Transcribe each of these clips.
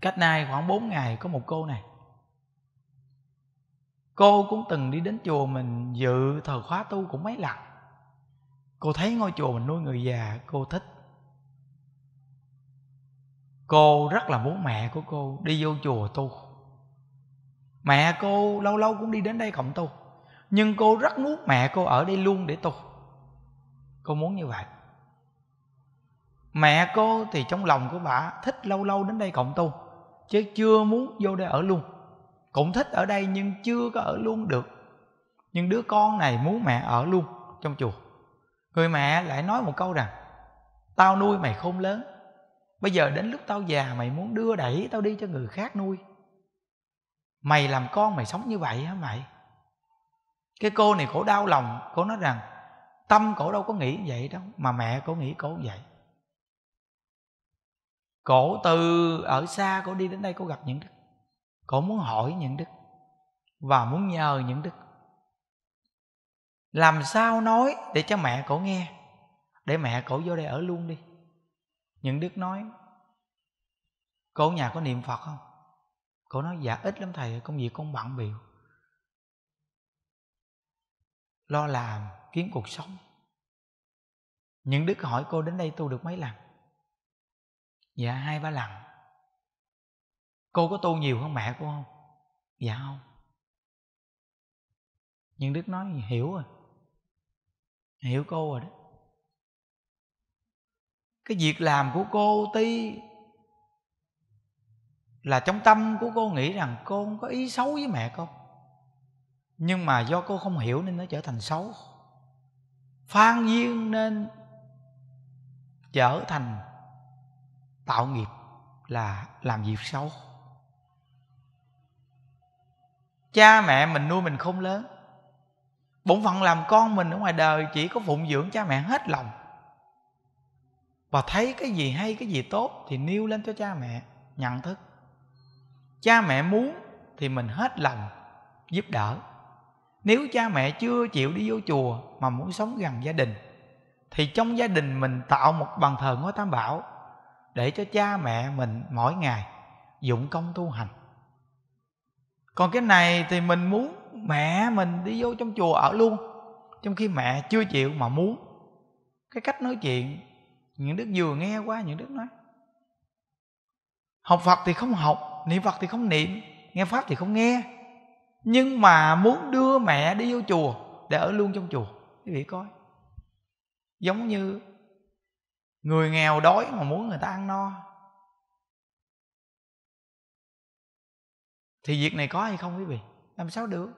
cách nay khoảng 4 ngày có một cô này cô cũng từng đi đến chùa mình dự thờ khóa tu cũng mấy lần cô thấy ngôi chùa mình nuôi người già cô thích cô rất là muốn mẹ của cô đi vô chùa tu mẹ cô lâu lâu cũng đi đến đây cộng tu nhưng cô rất muốn mẹ cô ở đây luôn để tu cô muốn như vậy mẹ cô thì trong lòng của bà thích lâu lâu đến đây cộng tu chứ chưa muốn vô đây ở luôn cũng thích ở đây nhưng chưa có ở luôn được nhưng đứa con này muốn mẹ ở luôn trong chùa người mẹ lại nói một câu rằng tao nuôi mày khôn lớn bây giờ đến lúc tao già mày muốn đưa đẩy tao đi cho người khác nuôi mày làm con mày sống như vậy hả mày cái cô này khổ đau lòng cô nói rằng tâm cổ đâu có nghĩ vậy đâu mà mẹ cổ nghĩ cổ vậy Cổ từ ở xa cổ đi đến đây cổ gặp những đức Cổ muốn hỏi những đức Và muốn nhờ những đức Làm sao nói để cho mẹ cổ nghe Để mẹ cổ vô đây ở luôn đi Những đức nói cổ nhà có niệm Phật không? cổ nói dạ ít lắm thầy Công việc con bận biểu Lo làm kiếm cuộc sống Những đức hỏi cô đến đây tu được mấy lần dạ hai ba lần cô có tu nhiều hơn mẹ cô không dạ không nhưng đức nói hiểu rồi hiểu cô rồi đó cái việc làm của cô tuy là trong tâm của cô nghĩ rằng cô không có ý xấu với mẹ cô nhưng mà do cô không hiểu nên nó trở thành xấu phan duyên nên trở thành tạo nghiệp là làm việc xấu cha mẹ mình nuôi mình không lớn bổn phận làm con mình ở ngoài đời chỉ có phụng dưỡng cha mẹ hết lòng và thấy cái gì hay cái gì tốt thì nêu lên cho cha mẹ nhận thức cha mẹ muốn thì mình hết lòng giúp đỡ nếu cha mẹ chưa chịu đi vô chùa mà muốn sống gần gia đình thì trong gia đình mình tạo một bàn thờ ngôi tam bảo để cho cha mẹ mình mỗi ngày dụng công tu hành còn cái này thì mình muốn mẹ mình đi vô trong chùa ở luôn trong khi mẹ chưa chịu mà muốn cái cách nói chuyện những đức vừa nghe qua những đức nói học phật thì không học niệm phật thì không niệm nghe pháp thì không nghe nhưng mà muốn đưa mẹ đi vô chùa để ở luôn trong chùa quý vị coi giống như người nghèo đói mà muốn người ta ăn no thì việc này có hay không quý vị làm sao được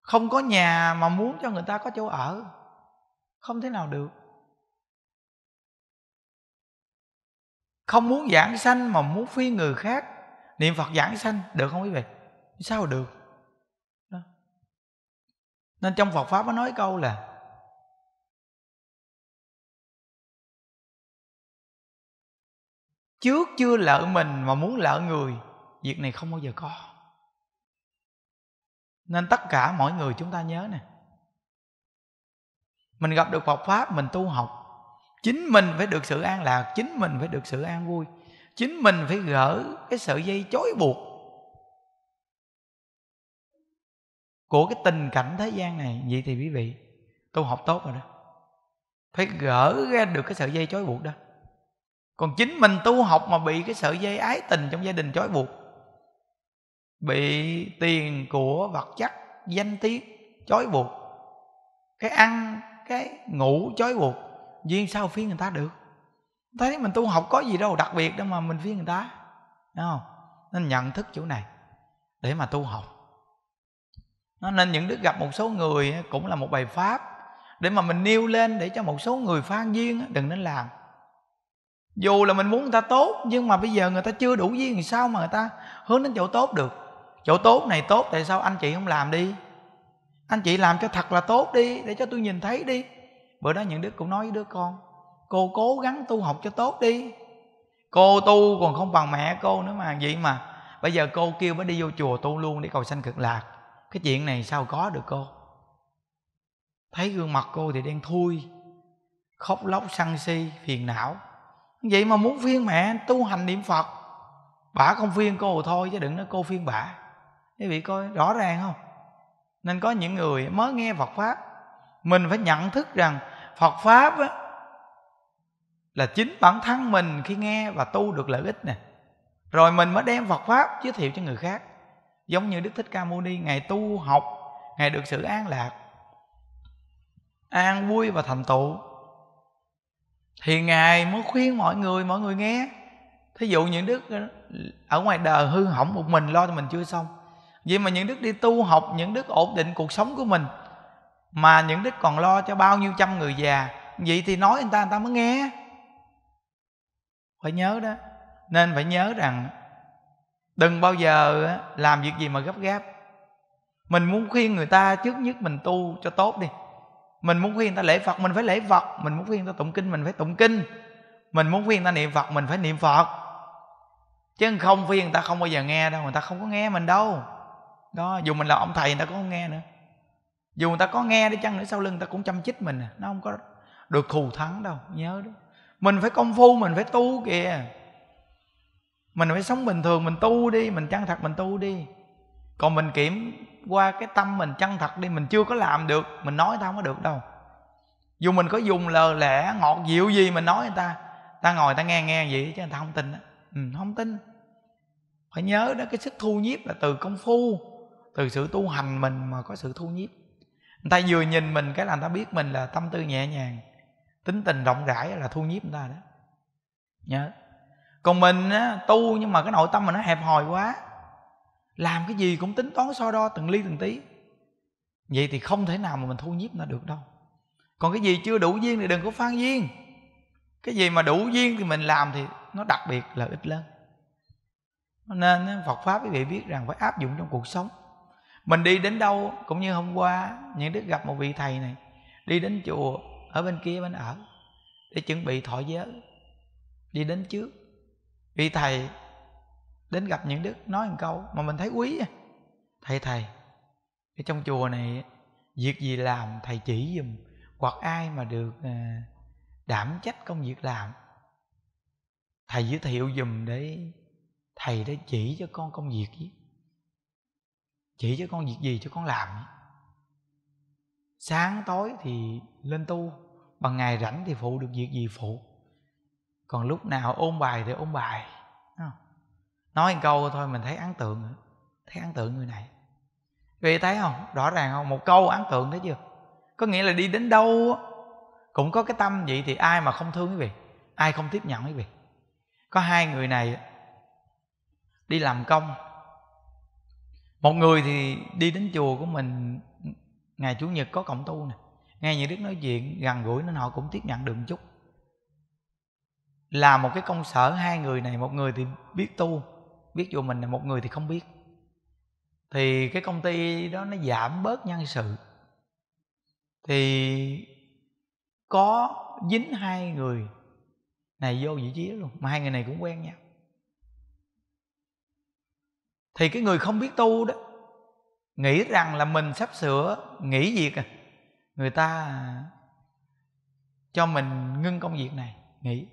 không có nhà mà muốn cho người ta có chỗ ở không thế nào được không muốn giảng sanh mà muốn phi người khác niệm phật giảng sanh được không quý vị sao được nên trong phật pháp nó nói câu là trước chưa lỡ mình mà muốn lỡ người việc này không bao giờ có nên tất cả mọi người chúng ta nhớ nè mình gặp được Phật pháp mình tu học chính mình phải được sự an lạc chính mình phải được sự an vui chính mình phải gỡ cái sợi dây chối buộc của cái tình cảnh thế gian này vậy thì quý vị tu học tốt rồi đó phải gỡ ra được cái sợi dây chối buộc đó còn chính mình tu học mà bị cái sợi dây ái tình trong gia đình trói buộc bị tiền của vật chất danh tiếng chói buộc cái ăn cái ngủ chói buộc duyên sao phiên người ta được thấy mình tu học có gì đâu đặc biệt đâu mà mình phiên người ta đúng không nên nhận thức chỗ này để mà tu học nó nên những đức gặp một số người cũng là một bài pháp để mà mình nêu lên để cho một số người phan duyên đừng nên làm dù là mình muốn người ta tốt nhưng mà bây giờ người ta chưa đủ duyên thì sao mà người ta hướng đến chỗ tốt được chỗ tốt này tốt tại sao anh chị không làm đi anh chị làm cho thật là tốt đi để cho tôi nhìn thấy đi bữa đó những đứa cũng nói với đứa con cô cố gắng tu học cho tốt đi cô tu còn không bằng mẹ cô nữa mà vậy mà bây giờ cô kêu mới đi vô chùa tu luôn để cầu sanh cực lạc cái chuyện này sao có được cô thấy gương mặt cô thì đen thui khóc lóc săn si phiền não vậy mà muốn phiên mẹ tu hành niệm phật bả không phiên cô thôi chứ đừng nói cô phiên bả quý vị coi rõ ràng không nên có những người mới nghe phật pháp mình phải nhận thức rằng phật pháp á, là chính bản thân mình khi nghe và tu được lợi ích nè rồi mình mới đem phật pháp giới thiệu cho người khác giống như đức thích ca mâu ni ngày tu học ngày được sự an lạc an vui và thành tựu thì ngài mới khuyên mọi người mọi người nghe thí dụ những đức ờ, ở ngoài đời hư hỏng một mình lo cho mình chưa xong vậy mà những đức đi tu học những đức ổn định cuộc sống của mình mà những đức còn lo cho bao nhiêu trăm người già vậy thì nói người ta người ta mới nghe phải nhớ đó nên phải nhớ rằng đừng bao giờ ờ, làm việc gì mà gấp gáp mình muốn khuyên người ta trước nhất mình tu cho tốt đi mình muốn khuyên người ta lễ phật mình phải lễ phật mình muốn khuyên người ta tụng kinh mình phải tụng kinh mình muốn khuyên người ta niệm phật mình phải niệm phật chứ không khuyên người ta không bao giờ nghe đâu người ta không có nghe mình đâu đó dù mình là ông thầy người ta cũng không nghe nữa dù người ta có nghe đi chăng nữa sau lưng người ta cũng chăm chích mình à. nó không có được thù thắng đâu nhớ đó mình phải công phu mình phải tu kìa mình phải sống bình thường mình tu đi mình chăng thật mình tu đi còn mình kiểm qua cái tâm mình chân thật đi mình chưa có làm được mình nói tao không có được đâu dù mình có dùng lờ lẽ ngọt dịu gì mình nói người ta ta ngồi ta nghe nghe gì chứ người ta không tin đó. ừ, không tin phải nhớ đó cái sức thu nhiếp là từ công phu từ sự tu hành mình mà có sự thu nhiếp người ta vừa nhìn mình cái là người ta biết mình là tâm tư nhẹ nhàng tính tình rộng rãi là thu nhiếp người ta đó nhớ còn mình á, tu nhưng mà cái nội tâm mình nó hẹp hòi quá làm cái gì cũng tính toán so đo từng ly từng tí vậy thì không thể nào mà mình thu nhiếp nó được đâu còn cái gì chưa đủ duyên thì đừng có phan duyên cái gì mà đủ duyên thì mình làm thì nó đặc biệt là ít lớn nên Phật pháp quý vị biết rằng phải áp dụng trong cuộc sống mình đi đến đâu cũng như hôm qua những đức gặp một vị thầy này đi đến chùa ở bên kia bên ở để chuẩn bị thọ giới đi đến trước vị thầy đến gặp những đức nói một câu mà mình thấy quý thầy thầy cái trong chùa này việc gì làm thầy chỉ dùm hoặc ai mà được à, đảm trách công việc làm thầy giới thiệu dùm để thầy đã chỉ cho con công việc gì chỉ cho con việc gì cho con làm sáng tối thì lên tu bằng ngày rảnh thì phụ được việc gì phụ còn lúc nào ôn bài thì ôn bài không? nói một câu thôi mình thấy ấn tượng thấy ấn tượng người này vì thấy không rõ ràng không một câu ấn tượng thấy chưa có nghĩa là đi đến đâu cũng có cái tâm vậy thì ai mà không thương quý vị ai không tiếp nhận quý vị có hai người này đi làm công một người thì đi đến chùa của mình ngày chủ nhật có cộng tu nè nghe những đức nói chuyện gần gũi nên họ cũng tiếp nhận được một chút là một cái công sở hai người này một người thì biết tu biết vô mình là một người thì không biết thì cái công ty đó nó giảm bớt nhân sự thì có dính hai người này vô vị trí luôn mà hai người này cũng quen nhau thì cái người không biết tu đó nghĩ rằng là mình sắp sửa nghỉ việc à người ta cho mình ngưng công việc này nghỉ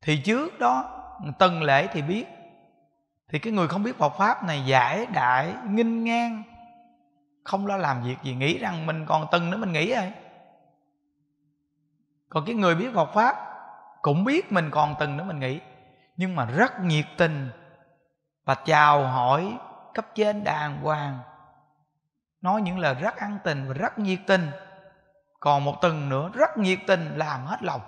thì trước đó từng lễ thì biết thì cái người không biết Phật pháp này giải đại nghinh ngang không lo làm việc gì nghĩ rằng mình còn từng nữa mình nghĩ rồi còn cái người biết Phật pháp cũng biết mình còn từng nữa mình nghĩ nhưng mà rất nhiệt tình và chào hỏi cấp trên đàng hoàng nói những lời rất ăn tình và rất nhiệt tình còn một tuần nữa rất nhiệt tình làm hết lòng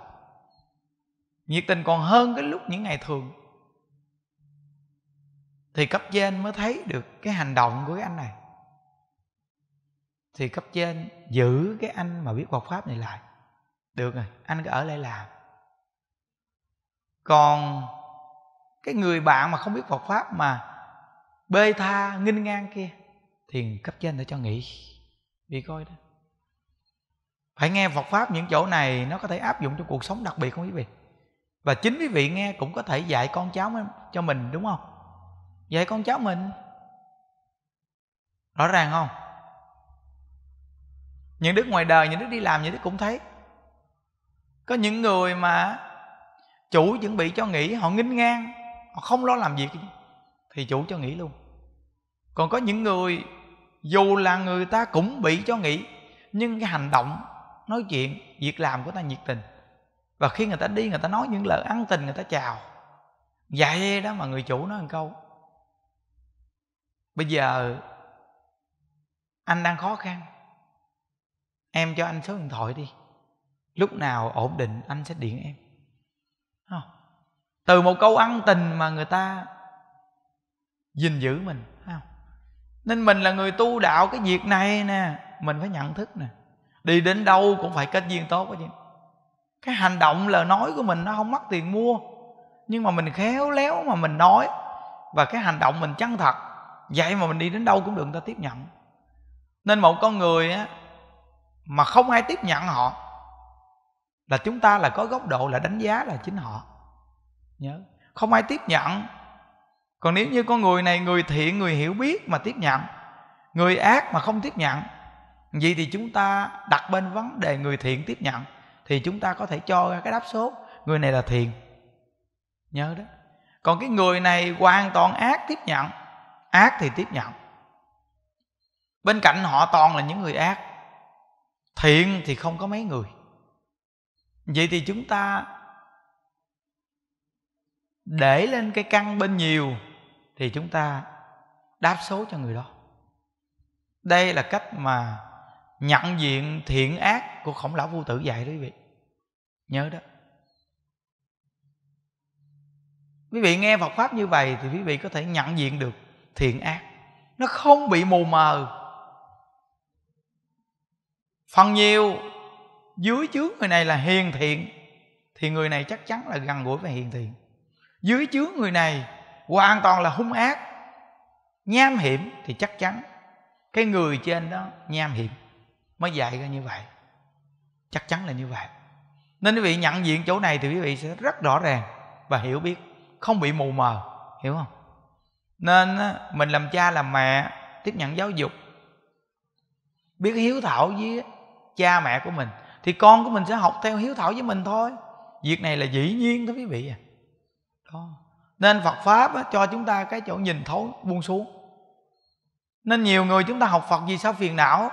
nhiệt tình còn hơn cái lúc những ngày thường thì cấp trên mới thấy được cái hành động của cái anh này thì cấp trên giữ cái anh mà biết Phật pháp này lại được rồi anh cứ ở lại làm còn cái người bạn mà không biết Phật pháp mà bê tha nghinh ngang kia thì cấp trên để cho nghỉ vì coi đó phải nghe Phật pháp những chỗ này nó có thể áp dụng trong cuộc sống đặc biệt không quý vị và chính quý vị nghe cũng có thể dạy con cháu cho mình đúng không dạy con cháu mình rõ ràng không những đứa ngoài đời những đứa đi làm những đứa cũng thấy có những người mà chủ chuẩn bị cho nghỉ họ nghinh ngang họ không lo làm việc thì chủ cho nghỉ luôn còn có những người dù là người ta cũng bị cho nghỉ nhưng cái hành động nói chuyện việc làm của ta nhiệt tình và khi người ta đi người ta nói những lời ăn tình người ta chào vậy đó mà người chủ nói một câu bây giờ anh đang khó khăn em cho anh số điện thoại đi lúc nào ổn định anh sẽ điện em không? từ một câu ăn tình mà người ta gìn giữ mình không? nên mình là người tu đạo cái việc này nè mình phải nhận thức nè đi đến đâu cũng phải kết duyên tốt chứ cái hành động lời nói của mình nó không mất tiền mua nhưng mà mình khéo léo mà mình nói và cái hành động mình chân thật vậy mà mình đi đến đâu cũng được người ta tiếp nhận nên một con người á mà không ai tiếp nhận họ là chúng ta là có góc độ là đánh giá là chính họ nhớ không ai tiếp nhận còn nếu như con người này người thiện người hiểu biết mà tiếp nhận người ác mà không tiếp nhận vậy thì chúng ta đặt bên vấn đề người thiện tiếp nhận thì chúng ta có thể cho ra cái đáp số người này là thiện nhớ đó còn cái người này hoàn toàn ác tiếp nhận ác thì tiếp nhận bên cạnh họ toàn là những người ác thiện thì không có mấy người vậy thì chúng ta để lên cái căn bên nhiều thì chúng ta đáp số cho người đó đây là cách mà nhận diện thiện ác của khổng lão vô tử dạy đó quý vị nhớ đó quý vị nghe phật pháp như vậy thì quý vị có thể nhận diện được thiện ác nó không bị mù mờ phần nhiều dưới chướng người này là hiền thiện thì người này chắc chắn là gần gũi với hiền thiện dưới chướng người này hoàn toàn là hung ác nham hiểm thì chắc chắn cái người trên đó nham hiểm mới dạy ra như vậy chắc chắn là như vậy nên quý vị nhận diện chỗ này thì quý vị sẽ rất rõ ràng và hiểu biết không bị mù mờ hiểu không nên mình làm cha làm mẹ tiếp nhận giáo dục biết hiếu thảo với cha mẹ của mình thì con của mình sẽ học theo hiếu thảo với mình thôi việc này là dĩ nhiên đó quý vị à đó. nên phật pháp á, cho chúng ta cái chỗ nhìn thấu buông xuống nên nhiều người chúng ta học phật vì sao phiền não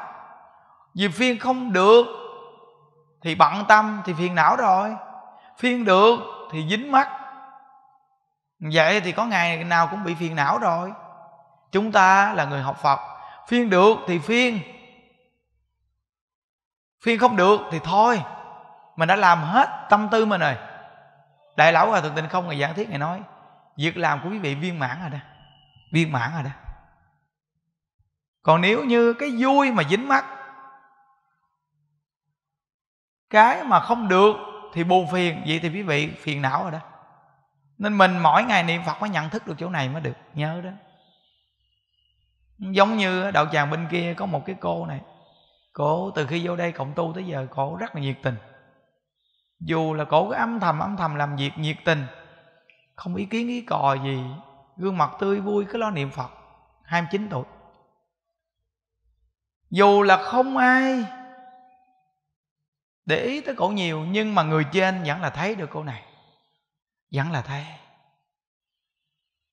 vì phiền không được thì bận tâm thì phiền não rồi phiền được thì dính mắt vậy thì có ngày nào cũng bị phiền não rồi chúng ta là người học phật phiên được thì phiên phiên không được thì thôi mình đã làm hết tâm tư mình rồi đại lão hòa thượng tịnh không ngày giảng thiết ngày nói việc làm của quý vị viên mãn rồi đó viên mãn rồi đó còn nếu như cái vui mà dính mắt cái mà không được thì buồn phiền vậy thì quý vị phiền não rồi đó nên mình mỗi ngày niệm phật mới nhận thức được chỗ này mới được nhớ đó giống như đạo tràng bên kia có một cái cô này cô từ khi vô đây cộng tu tới giờ cô rất là nhiệt tình dù là cổ cứ âm thầm âm thầm làm việc nhiệt tình không ý kiến ý cò gì gương mặt tươi vui cứ lo niệm phật 29 tuổi dù là không ai để ý tới cổ nhiều nhưng mà người trên vẫn là thấy được cô này vẫn là thầy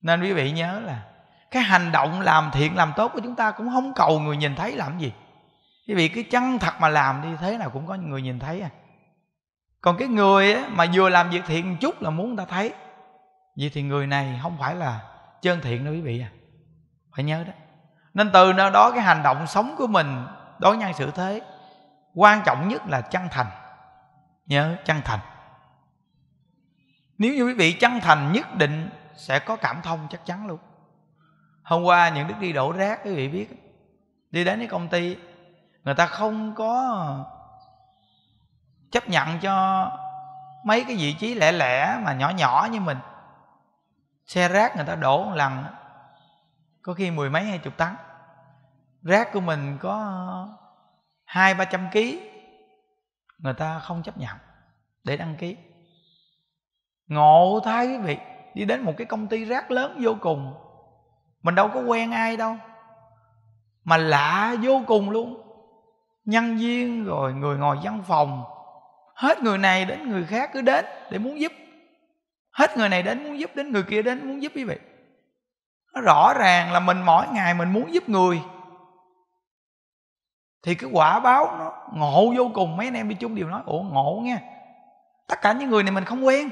nên quý vị nhớ là cái hành động làm thiện làm tốt của chúng ta cũng không cầu người nhìn thấy làm gì quý vị cứ chân thật mà làm đi thế nào cũng có người nhìn thấy à còn cái người mà vừa làm việc thiện một chút là muốn người ta thấy vậy thì người này không phải là chân thiện đâu quý vị à phải nhớ đó nên từ nơi đó cái hành động sống của mình đối nhân xử thế quan trọng nhất là chân thành nhớ chân thành nếu như quý vị chân thành nhất định sẽ có cảm thông chắc chắn luôn hôm qua những đức đi đổ rác quý vị biết đi đến cái công ty người ta không có chấp nhận cho mấy cái vị trí lẻ lẻ mà nhỏ nhỏ như mình xe rác người ta đổ một lần có khi mười mấy hai chục tấn rác của mình có hai ba trăm ký người ta không chấp nhận để đăng ký ngộ thay quý vị đi đến một cái công ty rác lớn vô cùng mình đâu có quen ai đâu mà lạ vô cùng luôn nhân viên rồi người ngồi văn phòng hết người này đến người khác cứ đến để muốn giúp hết người này đến muốn giúp đến người kia đến muốn giúp quý vị nó rõ ràng là mình mỗi ngày mình muốn giúp người thì cái quả báo nó ngộ vô cùng mấy anh em đi chung đều nói ủa ngộ nha tất cả những người này mình không quen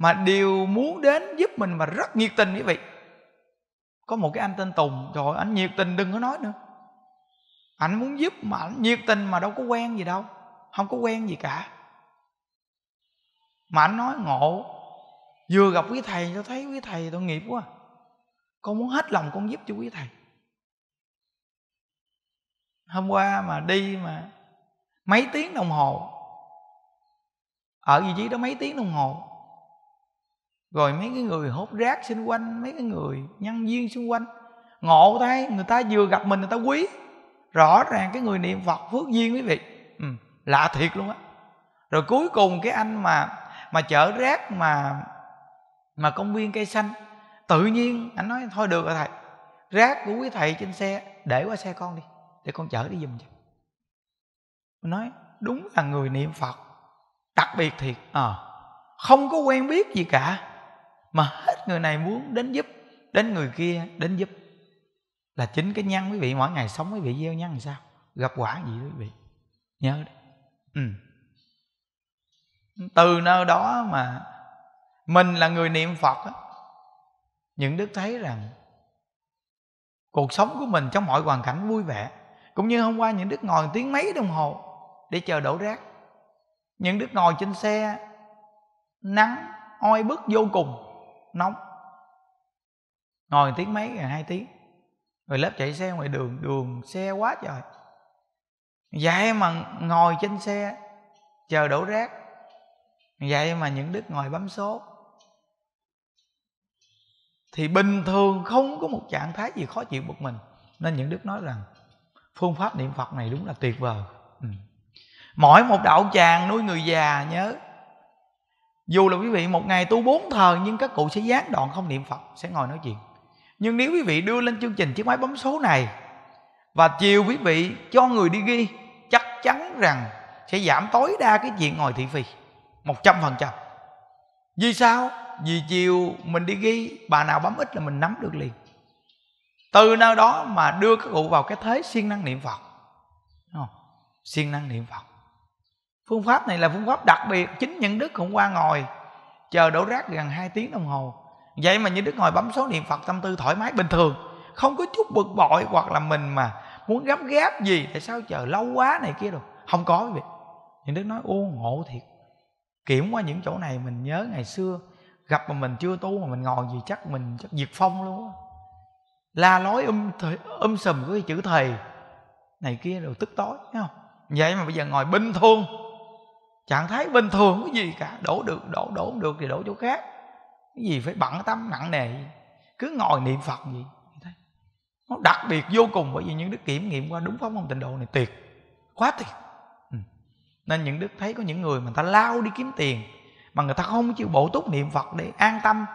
mà đều muốn đến giúp mình mà rất nhiệt tình quý vị có một cái anh tên tùng rồi anh nhiệt tình đừng có nói nữa anh muốn giúp mà anh nhiệt tình mà đâu có quen gì đâu không có quen gì cả mà anh nói ngộ vừa gặp quý thầy tôi thấy quý thầy tội nghiệp quá con muốn hết lòng con giúp cho quý thầy hôm qua mà đi mà mấy tiếng đồng hồ ở vị trí đó mấy tiếng đồng hồ rồi mấy cái người hốt rác xung quanh mấy cái người nhân viên xung quanh ngộ thấy người ta vừa gặp mình người ta quý rõ ràng cái người niệm phật phước duyên quý vị ừ, lạ thiệt luôn á rồi cuối cùng cái anh mà mà chở rác mà mà công viên cây xanh tự nhiên anh nói thôi được rồi thầy rác của quý thầy trên xe để qua xe con đi để con chở đi giùm cho nói đúng là người niệm phật đặc biệt thiệt à, không có quen biết gì cả mà hết người này muốn đến giúp đến người kia đến giúp là chính cái nhân quý vị mỗi ngày sống quý vị gieo nhân làm sao gặp quả gì quý vị nhớ đấy ừ. từ nơi đó mà mình là người niệm phật á những đức thấy rằng cuộc sống của mình trong mọi hoàn cảnh vui vẻ cũng như hôm qua những đức ngồi tiếng mấy đồng hồ để chờ đổ rác những đức ngồi trên xe nắng oi bức vô cùng nóng ngồi tiếng mấy ngày hai tiếng rồi lớp chạy xe ngoài đường đường xe quá trời vậy mà ngồi trên xe chờ đổ rác vậy mà những đức ngồi bấm số thì bình thường không có một trạng thái gì khó chịu một mình nên những đức nói rằng phương pháp niệm phật này đúng là tuyệt vời ừ. mỗi một đạo tràng nuôi người già nhớ dù là quý vị một ngày tu bốn thờ nhưng các cụ sẽ gián đoạn không niệm phật sẽ ngồi nói chuyện nhưng nếu quý vị đưa lên chương trình chiếc máy bấm số này và chiều quý vị cho người đi ghi chắc chắn rằng sẽ giảm tối đa cái chuyện ngồi thị phi một trăm phần trăm vì sao vì chiều mình đi ghi bà nào bấm ít là mình nắm được liền từ nơi đó mà đưa các cụ vào cái thế siêng năng niệm phật siêng năng niệm phật phương pháp này là phương pháp đặc biệt chính những đức hôm qua ngồi chờ đổ rác gần 2 tiếng đồng hồ vậy mà những đức ngồi bấm số niệm phật tâm tư thoải mái bình thường không có chút bực bội hoặc là mình mà muốn gấp gáp gì tại sao chờ lâu quá này kia rồi không có quý vị những đức nói ô ngộ thiệt kiểm qua những chỗ này mình nhớ ngày xưa gặp mà mình chưa tu mà mình ngồi gì chắc mình chắc diệt phong luôn á la lối um th- um sùm cái chữ thầy này kia rồi tức tối thấy không vậy mà bây giờ ngồi bình thường trạng thái bình thường cái gì cả đổ được đổ đổ được thì đổ chỗ khác cái gì phải bận tâm nặng nề cứ ngồi niệm phật gì nó đặc biệt vô cùng bởi vì những đức kiểm nghiệm qua đúng pháp môn tịnh độ này tuyệt quá tuyệt ừ. nên những đức thấy có những người mà người ta lao đi kiếm tiền mà người ta không chịu bổ túc niệm phật để an tâm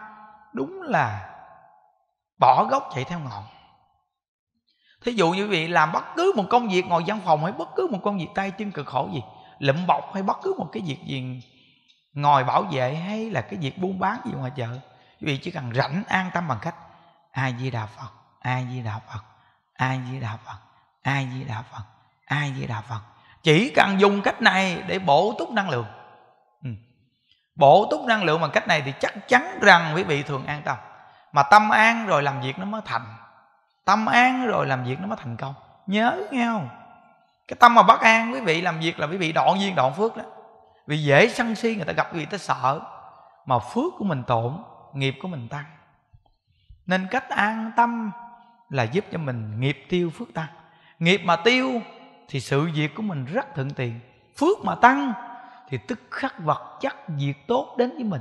đúng là bỏ gốc chạy theo ngọn thí dụ như vị làm bất cứ một công việc ngồi văn phòng hay bất cứ một công việc tay chân cực khổ gì lụm bọc hay bất cứ một cái việc gì ngồi bảo vệ hay là cái việc buôn bán gì ngoài chợ vì chỉ cần rảnh an tâm bằng cách ai di đà phật ai di đà phật ai di đà phật ai di đà phật ai di đà phật chỉ cần dùng cách này để bổ túc năng lượng ừ. bổ túc năng lượng bằng cách này thì chắc chắn rằng quý vị thường an tâm mà tâm an rồi làm việc nó mới thành tâm an rồi làm việc nó mới thành công nhớ nghe không cái tâm mà bất an quý vị làm việc là quý vị đoạn duyên đoạn phước đó vì dễ sân si người ta gặp quý vị ta sợ mà phước của mình tổn nghiệp của mình tăng nên cách an tâm là giúp cho mình nghiệp tiêu phước tăng nghiệp mà tiêu thì sự việc của mình rất thuận tiện phước mà tăng thì tức khắc vật chất việc tốt đến với mình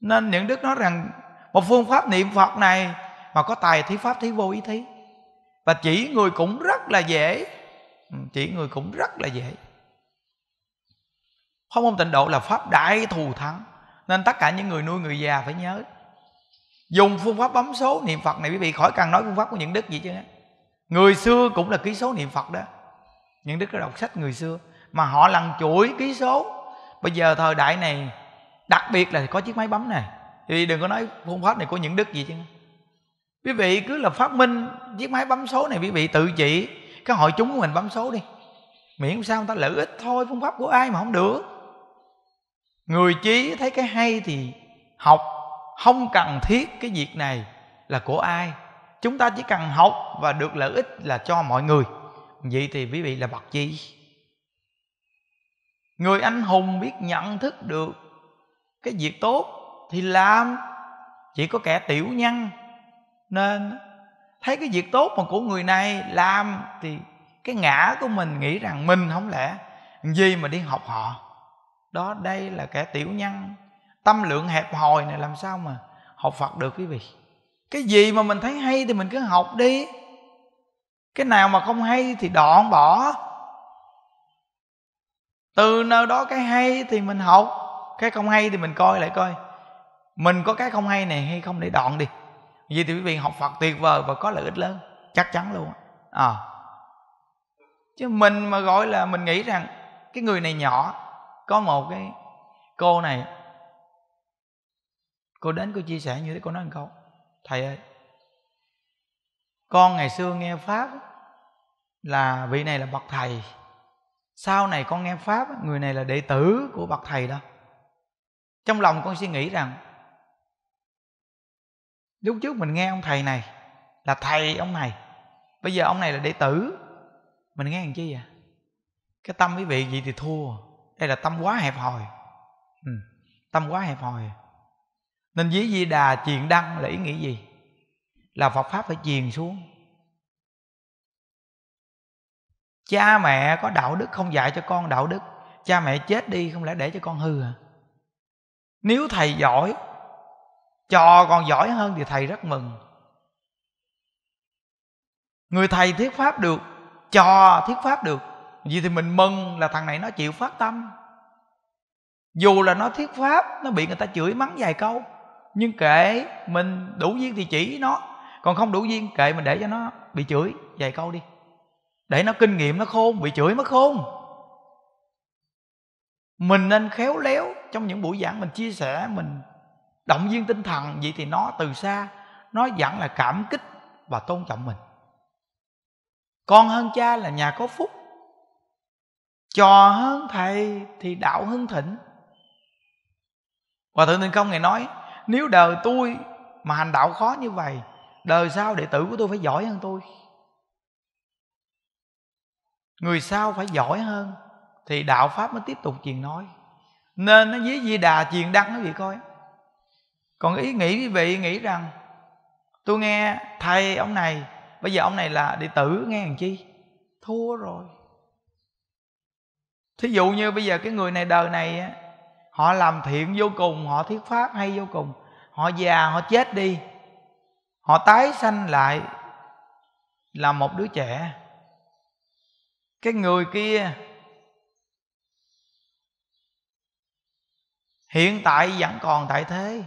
nên những đức nói rằng một phương pháp niệm phật này mà có tài thí pháp thí vô ý thí và chỉ người cũng rất là dễ ừ, chỉ người cũng rất là dễ không môn tịnh độ là pháp đại thù thắng nên tất cả những người nuôi người già phải nhớ dùng phương pháp bấm số niệm phật này quý vị khỏi cần nói phương pháp của những đức gì chứ người xưa cũng là ký số niệm phật đó những đức đã đọc sách người xưa mà họ lằn chuỗi ký số bây giờ thời đại này đặc biệt là có chiếc máy bấm này thì đừng có nói phương pháp này của những đức gì chứ quý vị cứ là phát minh chiếc máy bấm số này quý vị tự trị cái hội chúng của mình bấm số đi miễn sao người ta lợi ích thôi phương pháp của ai mà không được người trí thấy cái hay thì học không cần thiết cái việc này là của ai chúng ta chỉ cần học và được lợi ích là cho mọi người vậy thì quý vị là bậc chi người anh hùng biết nhận thức được cái việc tốt thì làm chỉ có kẻ tiểu nhân nên thấy cái việc tốt mà của người này làm thì cái ngã của mình nghĩ rằng mình không lẽ gì mà đi học họ đó đây là kẻ tiểu nhân tâm lượng hẹp hòi này làm sao mà học phật được quý vị cái gì mà mình thấy hay thì mình cứ học đi cái nào mà không hay thì đoạn bỏ từ nơi đó cái hay thì mình học cái không hay thì mình coi lại coi mình có cái không hay này hay không để đoạn đi vì thì quý vị học phật tuyệt vời và có lợi ích lớn chắc chắn luôn à. chứ mình mà gọi là mình nghĩ rằng cái người này nhỏ có một cái cô này cô đến cô chia sẻ như thế cô nói một câu thầy ơi con ngày xưa nghe pháp là vị này là bậc thầy sau này con nghe pháp người này là đệ tử của bậc thầy đó trong lòng con suy nghĩ rằng lúc trước mình nghe ông thầy này là thầy ông này bây giờ ông này là đệ tử mình nghe làm chi vậy cái tâm quý vị gì thì thua đây là tâm quá hẹp hòi ừ, tâm quá hẹp hòi nên dí di đà truyền đăng là ý nghĩa gì là phật pháp phải truyền xuống cha mẹ có đạo đức không dạy cho con đạo đức cha mẹ chết đi không lẽ để cho con hư à nếu thầy giỏi trò còn giỏi hơn thì thầy rất mừng người thầy thuyết pháp được trò thuyết pháp được vì thì mình mừng là thằng này nó chịu phát tâm dù là nó thuyết pháp nó bị người ta chửi mắng vài câu nhưng kệ mình đủ duyên thì chỉ nó còn không đủ duyên kệ mình để cho nó bị chửi vài câu đi để nó kinh nghiệm nó khôn bị chửi mới khôn mình nên khéo léo trong những buổi giảng mình chia sẻ mình động viên tinh thần vậy thì nó từ xa nó vẫn là cảm kích và tôn trọng mình con hơn cha là nhà có phúc trò hơn thầy thì đạo hưng thịnh Và thượng thiên công ngài nói nếu đời tôi mà hành đạo khó như vậy đời sau đệ tử của tôi phải giỏi hơn tôi người sau phải giỏi hơn thì đạo pháp mới tiếp tục truyền nói nên nó với di đà truyền đăng quý vậy coi còn ý nghĩ quý vị nghĩ rằng tôi nghe thầy ông này bây giờ ông này là đệ tử nghe làm chi thua rồi thí dụ như bây giờ cái người này đời này họ làm thiện vô cùng họ thuyết pháp hay vô cùng họ già họ chết đi họ tái sanh lại là một đứa trẻ cái người kia hiện tại vẫn còn tại thế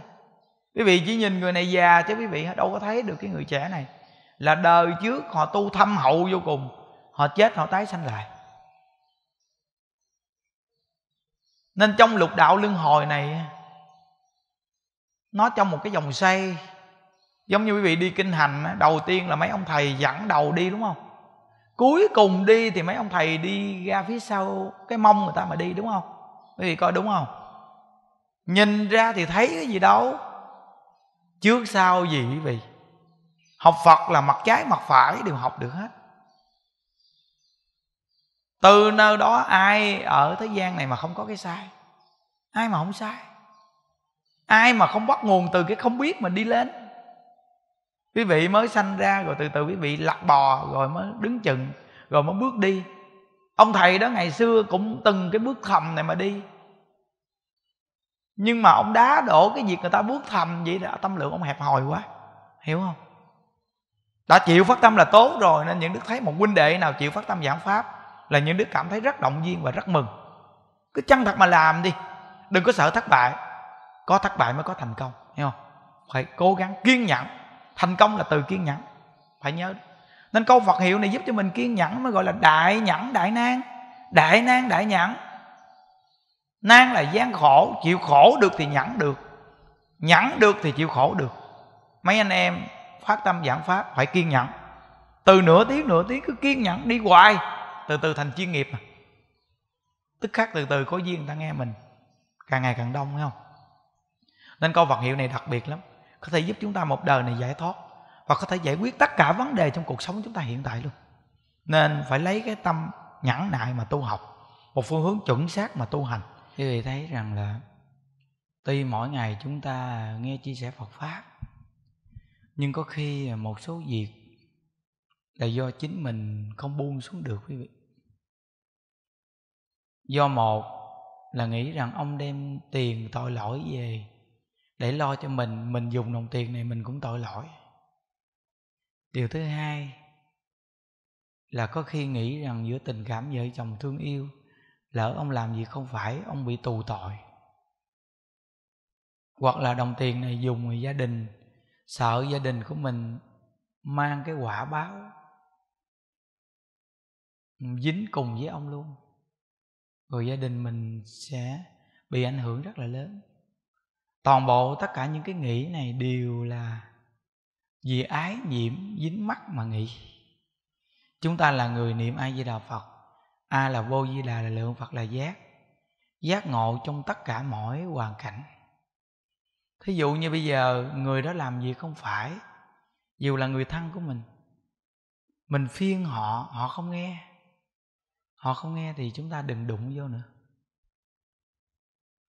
quý vị chỉ nhìn người này già chứ quý vị đâu có thấy được cái người trẻ này là đời trước họ tu thâm hậu vô cùng họ chết họ tái sanh lại nên trong lục đạo luân hồi này nó trong một cái dòng xây giống như quý vị đi kinh hành đầu tiên là mấy ông thầy dẫn đầu đi đúng không cuối cùng đi thì mấy ông thầy đi ra phía sau cái mông người ta mà đi đúng không quý vị coi đúng không nhìn ra thì thấy cái gì đâu trước sau gì quý vị học phật là mặt trái mặt phải đều học được hết từ nơi đó ai ở thế gian này mà không có cái sai ai mà không sai ai mà không bắt nguồn từ cái không biết mà đi lên quý vị mới sanh ra rồi từ từ quý vị lặt bò rồi mới đứng chừng rồi mới bước đi ông thầy đó ngày xưa cũng từng cái bước thầm này mà đi nhưng mà ông đá đổ cái việc người ta bước thầm vậy là tâm lượng ông hẹp hòi quá hiểu không đã chịu phát tâm là tốt rồi nên những đức thấy một huynh đệ nào chịu phát tâm giảng pháp là những đức cảm thấy rất động viên và rất mừng cứ chân thật mà làm đi đừng có sợ thất bại có thất bại mới có thành công hiểu không phải cố gắng kiên nhẫn thành công là từ kiên nhẫn phải nhớ nên câu phật hiệu này giúp cho mình kiên nhẫn mới gọi là đại nhẫn đại nan đại nan đại nhẫn nan là gian khổ chịu khổ được thì nhẫn được nhẫn được thì chịu khổ được mấy anh em phát tâm giảng pháp phải kiên nhẫn từ nửa tiếng nửa tiếng cứ kiên nhẫn đi hoài từ từ thành chuyên nghiệp mà. tức khắc từ từ có duyên ta nghe mình càng ngày càng đông phải không nên câu vật hiệu này đặc biệt lắm có thể giúp chúng ta một đời này giải thoát và có thể giải quyết tất cả vấn đề trong cuộc sống chúng ta hiện tại luôn nên phải lấy cái tâm nhẫn nại mà tu học một phương hướng chuẩn xác mà tu hành quý vị thấy rằng là tuy mỗi ngày chúng ta nghe chia sẻ Phật pháp nhưng có khi một số việc là do chính mình không buông xuống được quý vị do một là nghĩ rằng ông đem tiền tội lỗi về để lo cho mình mình dùng đồng tiền này mình cũng tội lỗi điều thứ hai là có khi nghĩ rằng giữa tình cảm vợ chồng thương yêu lỡ ông làm gì không phải ông bị tù tội hoặc là đồng tiền này dùng người gia đình sợ gia đình của mình mang cái quả báo dính cùng với ông luôn rồi gia đình mình sẽ bị ảnh hưởng rất là lớn toàn bộ tất cả những cái nghĩ này đều là vì ái nhiễm dính mắt mà nghĩ chúng ta là người niệm ai di đà phật a là vô di đà là lượng phật là giác giác ngộ trong tất cả mọi hoàn cảnh thí dụ như bây giờ người đó làm gì không phải dù là người thân của mình mình phiên họ họ không nghe họ không nghe thì chúng ta đừng đụng vô nữa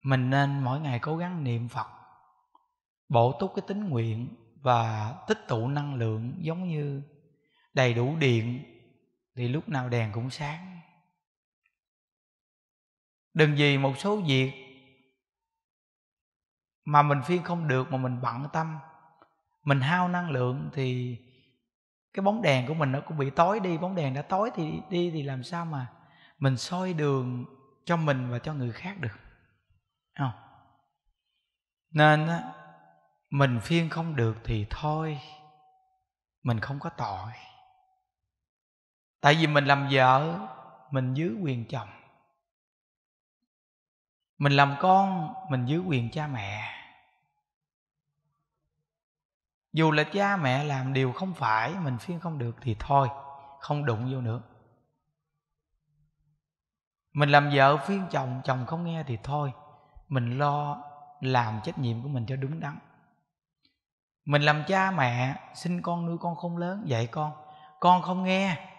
mình nên mỗi ngày cố gắng niệm phật bổ túc cái tính nguyện và tích tụ năng lượng giống như đầy đủ điện thì lúc nào đèn cũng sáng đừng vì một số việc mà mình phiên không được mà mình bận tâm mình hao năng lượng thì cái bóng đèn của mình nó cũng bị tối đi bóng đèn đã tối thì đi thì làm sao mà mình soi đường cho mình và cho người khác được không nên mình phiên không được thì thôi mình không có tội tại vì mình làm vợ mình dưới quyền chồng mình làm con mình dưới quyền cha mẹ dù là cha mẹ làm điều không phải mình phiên không được thì thôi không đụng vô nữa mình làm vợ phiên chồng chồng không nghe thì thôi mình lo làm trách nhiệm của mình cho đúng đắn mình làm cha mẹ sinh con nuôi con không lớn dạy con con không nghe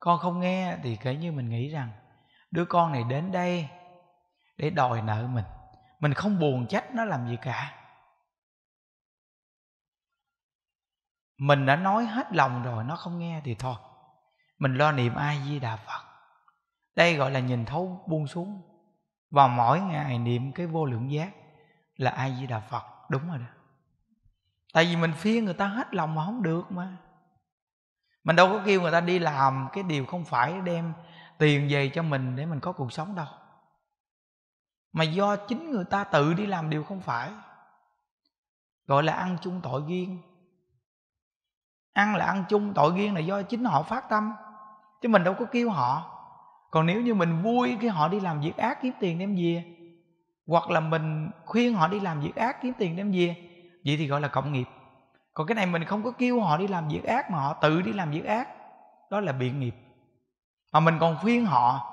con không nghe thì kể như mình nghĩ rằng đứa con này đến đây để đòi nợ mình mình không buồn trách nó làm gì cả mình đã nói hết lòng rồi nó không nghe thì thôi mình lo niệm ai di đà phật đây gọi là nhìn thấu buông xuống và mỗi ngày niệm cái vô lượng giác là ai di đà phật đúng rồi đó tại vì mình phiên người ta hết lòng mà không được mà mình đâu có kêu người ta đi làm cái điều không phải đem tiền về cho mình để mình có cuộc sống đâu mà do chính người ta tự đi làm điều không phải gọi là ăn chung tội duyên ăn là ăn chung tội duyên là do chính họ phát tâm chứ mình đâu có kêu họ còn nếu như mình vui khi họ đi làm việc ác kiếm tiền đem về hoặc là mình khuyên họ đi làm việc ác kiếm tiền đem về vậy thì gọi là cộng nghiệp còn cái này mình không có kêu họ đi làm việc ác mà họ tự đi làm việc ác đó là biện nghiệp mà mình còn khuyên họ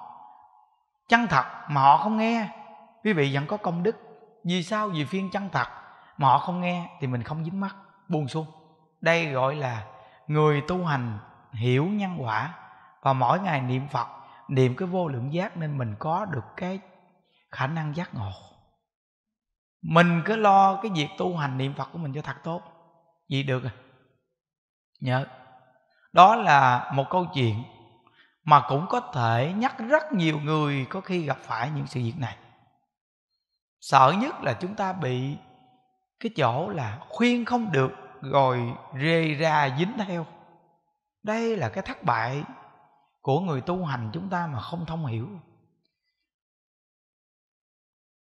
chăng thật mà họ không nghe quý vị vẫn có công đức vì sao vì phiên chân thật mà họ không nghe thì mình không dính mắt buông xuống đây gọi là người tu hành hiểu nhân quả và mỗi ngày niệm phật niệm cái vô lượng giác nên mình có được cái khả năng giác ngộ mình cứ lo cái việc tu hành niệm phật của mình cho thật tốt gì được à nhớ đó là một câu chuyện mà cũng có thể nhắc rất nhiều người có khi gặp phải những sự việc này sợ nhất là chúng ta bị cái chỗ là khuyên không được rồi rê ra dính theo đây là cái thất bại của người tu hành chúng ta mà không thông hiểu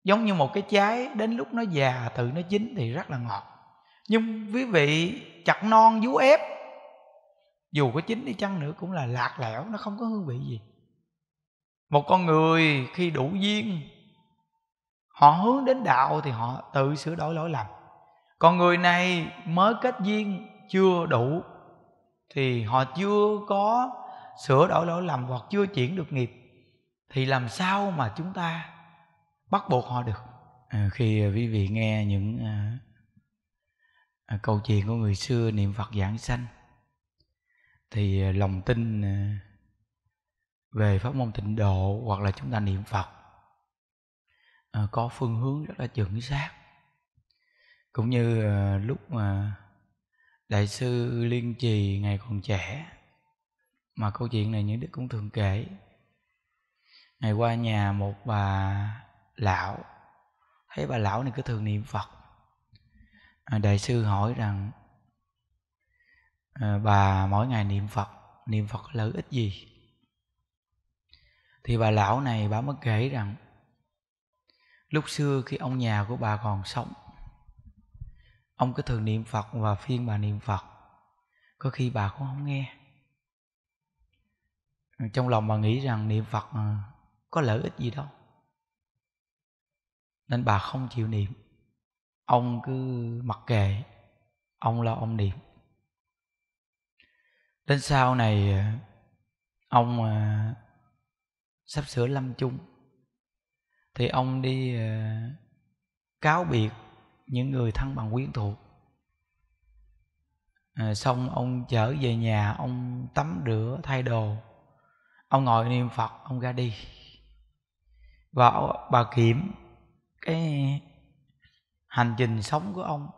giống như một cái trái đến lúc nó già tự nó chín thì rất là ngọt nhưng quý vị chặt non vú ép dù có chín đi chăng nữa cũng là lạc lẽo nó không có hương vị gì một con người khi đủ duyên họ hướng đến đạo thì họ tự sửa đổi lỗi lầm còn người này mới kết duyên chưa đủ thì họ chưa có sửa đổi lỗi lầm hoặc chưa chuyển được nghiệp thì làm sao mà chúng ta bắt buộc họ được à, khi à, quý vị nghe những à, à, câu chuyện của người xưa niệm phật giảng sanh thì à, lòng tin à, về pháp môn tịnh độ hoặc là chúng ta niệm phật Ờ, có phương hướng rất là chuẩn xác cũng như ờ, lúc mà đại sư liên trì ngày còn trẻ mà câu chuyện này những đức cũng thường kể ngày qua nhà một bà lão thấy bà lão này cứ thường niệm phật ờ, đại sư hỏi rằng bà mỗi ngày niệm phật niệm phật có lợi ích gì thì bà lão này bà mới kể rằng lúc xưa khi ông nhà của bà còn sống ông cứ thường niệm phật và phiên bà niệm phật có khi bà cũng không nghe trong lòng bà nghĩ rằng niệm phật ờ, có lợi ích gì đâu nên bà không chịu niệm ông cứ mặc kệ ông lo ông niệm đến sau này ờ, ông ờ, sắp sửa lâm chung thì ông đi ờ, cáo biệt những người thân bằng quyến thuộc à, xong ông trở về nhà ông tắm rửa thay đồ ông ngồi niệm phật ông ra đi và bà kiểm cái hành trình sống của ông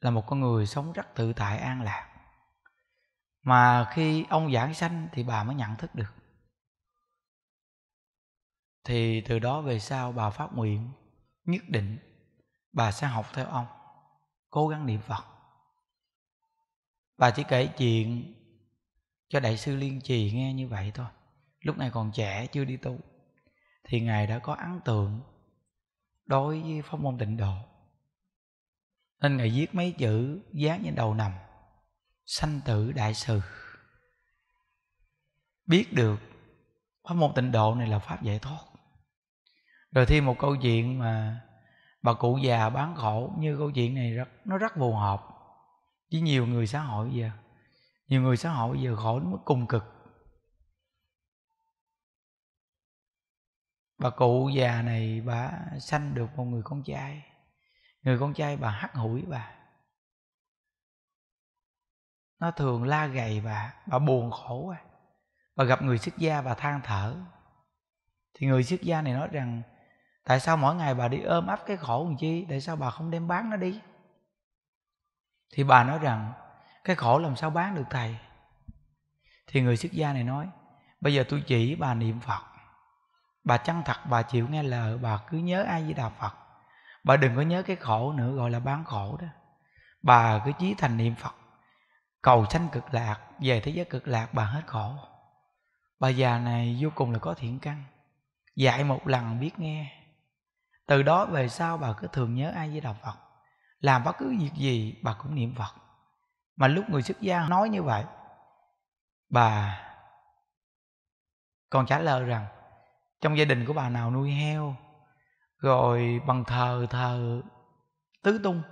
là một con người sống rất tự tại an lạc mà khi ông giảng sanh thì bà mới nhận thức được thì từ đó về sau bà phát nguyện nhất định bà sẽ học theo ông cố gắng niệm phật bà chỉ kể chuyện cho đại sư liên trì nghe như vậy thôi lúc này còn trẻ chưa đi tu thì ngài đã có ấn tượng đối với pháp môn tịnh độ nên ngài viết mấy chữ dán trên đầu nằm sanh tử đại sự biết được pháp môn tịnh độ này là pháp giải thoát rồi thêm một câu chuyện mà bà cụ già bán khổ như câu chuyện này rất nó rất phù hợp với nhiều người xã hội giờ nhiều người xã hội giờ khổ đến mức cùng cực bà cụ già này bà sanh được một người con trai người con trai bà hắt hủi bà nó thường la gầy bà bà buồn khổ quá bà gặp người xuất gia bà than thở thì người xuất gia này nói rằng tại sao mỗi ngày bà đi ôm ấp cái khổ làm chi tại sao bà không đem bán nó đi thì bà nói rằng cái khổ làm sao bán được thầy thì người xuất gia này nói bây giờ tôi chỉ bà niệm phật bà chăng thật bà chịu nghe lời bà cứ nhớ ai với đà phật bà đừng có nhớ cái khổ nữa gọi là bán khổ đó bà cứ chí thành niệm phật cầu sanh cực lạc về thế giới cực lạc bà hết khổ bà già này vô cùng là có thiện căn dạy một lần biết nghe từ đó về sau bà cứ thường nhớ ai với đạo phật làm bất cứ việc gì bà cũng niệm phật mà lúc người xuất gia nói như vậy bà còn trả lời rằng trong gia đình của bà nào nuôi heo rồi bằng thờ thờ tứ tung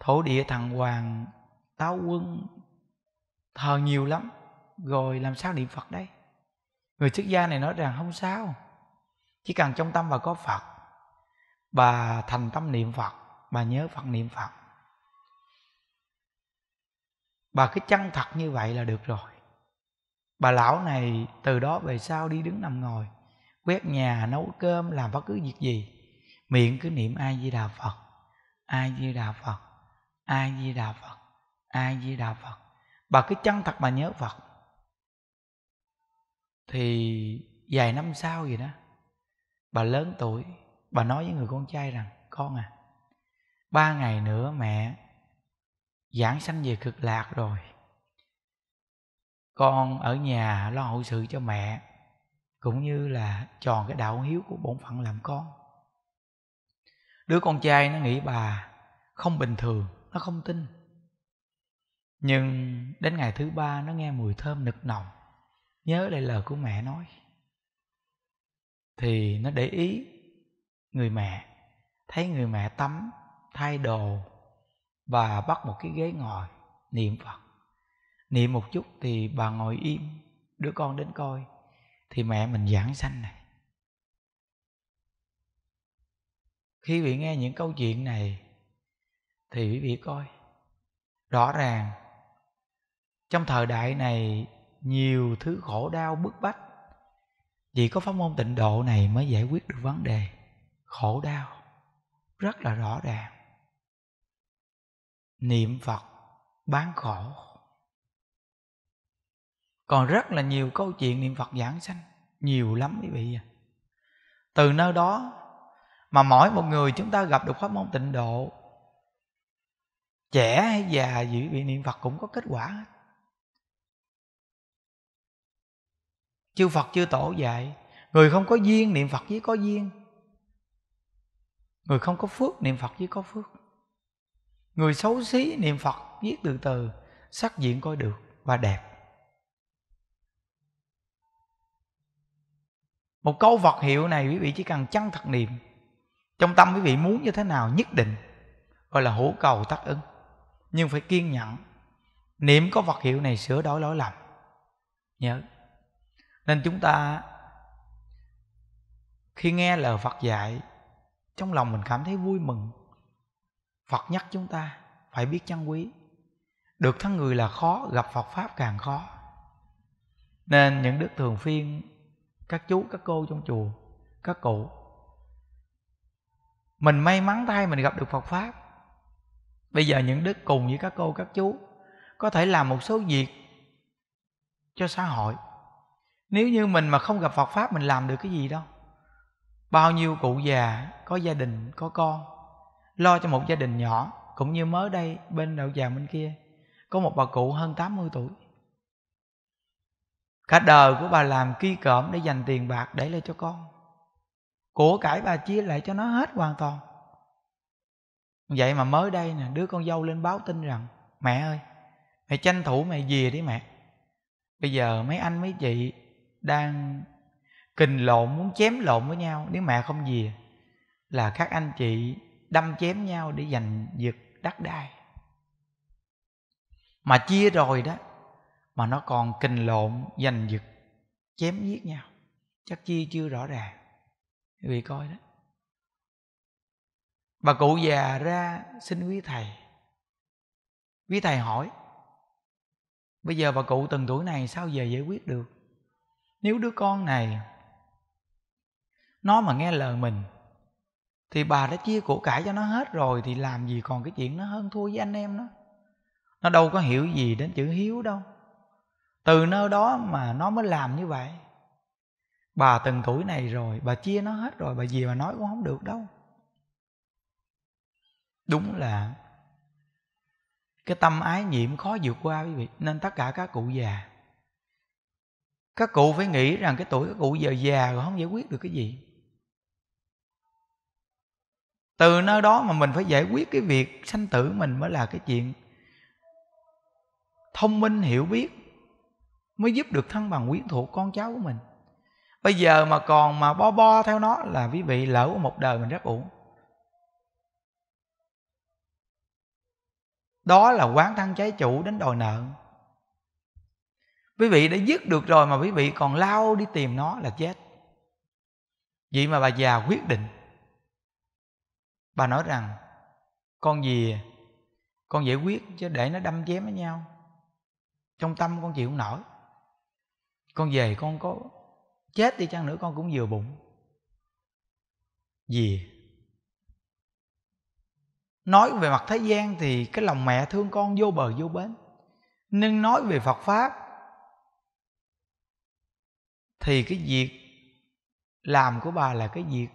thổ địa thằng hoàng táo quân thờ nhiều lắm rồi làm sao niệm phật đây người xuất gia này nói rằng không sao chỉ cần trong tâm bà có phật bà thành tâm niệm phật bà nhớ phật niệm phật bà cứ chân thật như vậy là được rồi bà lão này từ đó về sau đi đứng nằm ngồi quét nhà nấu cơm làm bất cứ việc gì miệng cứ niệm ai di đà phật ai di đà phật ai di đà phật ai di đà phật bà cứ chân thật bà nhớ phật thì vài năm sau gì đó bà lớn tuổi bà nói với người con trai rằng con à ba ngày nữa mẹ giảng sanh về cực lạc rồi con ở nhà lo hậu sự cho mẹ cũng như là tròn cái đạo hiếu của bổn phận làm con đứa con trai nó nghĩ bà không bình thường nó không tin nhưng đến ngày thứ ba nó nghe mùi thơm nực nồng nhớ lại lời của mẹ nói thì nó để ý người mẹ thấy người mẹ tắm thay đồ bà bắt một cái ghế ngồi niệm phật niệm một chút thì bà ngồi im đứa con đến coi thì mẹ mình giảng sanh này khi vị nghe những câu chuyện này thì quý vị coi rõ ràng trong thời đại này nhiều thứ khổ đau bức bách chỉ có pháp môn tịnh độ này mới giải quyết được vấn đề khổ đau rất là rõ ràng niệm phật bán khổ còn rất là nhiều câu chuyện niệm phật giảng sanh nhiều lắm quý vị từ nơi đó mà mỗi một người chúng ta gặp được pháp môn tịnh độ trẻ hay già gì vị niệm phật cũng có kết quả hết chư phật chư tổ dạy người không có duyên niệm phật với có duyên người không có phước niệm phật chứ có phước người xấu xí niệm phật viết từ từ sắc diện coi được và đẹp một câu vật hiệu này quý vị chỉ cần chân thật niệm trong tâm quý vị muốn như thế nào nhất định gọi là hữu cầu tác ứng nhưng phải kiên nhẫn niệm có vật hiệu này sửa đổi lỗi lầm nhớ nên chúng ta khi nghe lời phật dạy trong lòng mình cảm thấy vui mừng phật nhắc chúng ta phải biết chăn quý được thân người là khó gặp phật pháp càng khó nên những đức thường phiên các chú các cô trong chùa các cụ mình may mắn thay mình gặp được phật pháp bây giờ những đức cùng với các cô các chú có thể làm một số việc cho xã hội nếu như mình mà không gặp phật pháp mình làm được cái gì đâu bao nhiêu cụ già có gia đình có con lo cho một gia đình nhỏ cũng như mới đây bên đạo già bên kia có một bà cụ hơn 80 tuổi cả đời của bà làm ki cỡm để dành tiền bạc để lại cho con của cải bà chia lại cho nó hết hoàn toàn vậy mà mới đây nè đứa con dâu lên báo tin rằng mẹ ơi mẹ tranh thủ mẹ về đi mẹ bây giờ mấy anh mấy chị đang kình lộn muốn chém lộn với nhau nếu mẹ không về là các anh chị đâm chém nhau để giành giật đất đai mà chia rồi đó mà nó còn kình lộn giành giật chém giết nhau chắc chia chưa rõ ràng quý coi đó bà cụ già ra xin quý thầy quý thầy hỏi bây giờ bà cụ từng tuổi này sao giờ giải quyết được nếu đứa con này nó mà nghe lời mình thì bà đã chia của cải cho nó hết rồi thì làm gì còn cái chuyện nó hơn thua với anh em nó nó đâu có hiểu gì đến chữ hiếu đâu từ nơi đó mà nó mới làm như vậy bà từng tuổi này rồi bà chia nó hết rồi bà gì mà nói cũng không được đâu đúng là cái tâm ái nhiễm khó vượt qua quý vị nên tất cả các cụ già các cụ phải nghĩ rằng cái tuổi các cụ giờ già rồi không giải quyết được cái gì từ nơi đó mà mình phải giải quyết cái việc sanh tử mình mới là cái chuyện thông minh hiểu biết mới giúp được thân bằng quyến thuộc con cháu của mình bây giờ mà còn mà bo bo theo nó là quý vị lỡ một đời mình rất uổng đó là quán thân trái chủ đến đòi nợ quý vị đã dứt được rồi mà quý vị còn lao đi tìm nó là chết vậy mà bà già quyết định bà nói rằng con gì con giải quyết chứ để nó đâm chém với nhau trong tâm con chịu không nổi con về con có chết đi chăng nữa con cũng vừa bụng gì nói về mặt thế gian thì cái lòng mẹ thương con vô bờ vô bến nhưng nói về phật pháp thì cái việc làm của bà là cái việc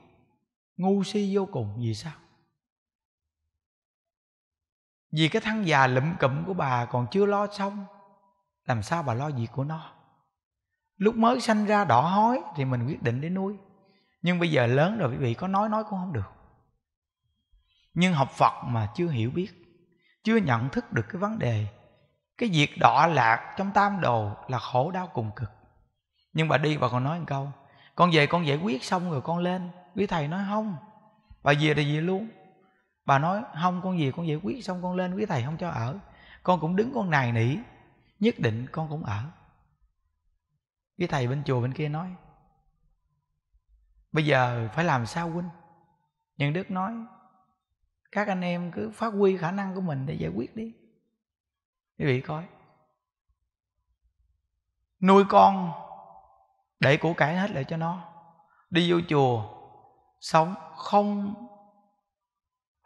ngu si vô cùng vì sao vì cái thằng già lụm cụm của bà còn chưa lo xong làm sao bà lo việc của nó lúc mới sanh ra đỏ hói thì mình quyết định để nuôi nhưng bây giờ lớn rồi quý vị có nói nói cũng không được nhưng học phật mà chưa hiểu biết chưa nhận thức được cái vấn đề cái việc đọa lạc trong tam đồ là khổ đau cùng cực nhưng bà đi bà còn nói một câu con về con giải quyết xong rồi con lên quý thầy nói không bà về thì về luôn bà nói không con gì con giải quyết xong con lên quý thầy không cho ở con cũng đứng con nài nỉ nhất định con cũng ở quý thầy bên chùa bên kia nói bây giờ phải làm sao huynh nhân đức nói các anh em cứ phát huy khả năng của mình để giải quyết đi quý vị coi nuôi con để của cải hết lại cho nó đi vô chùa sống không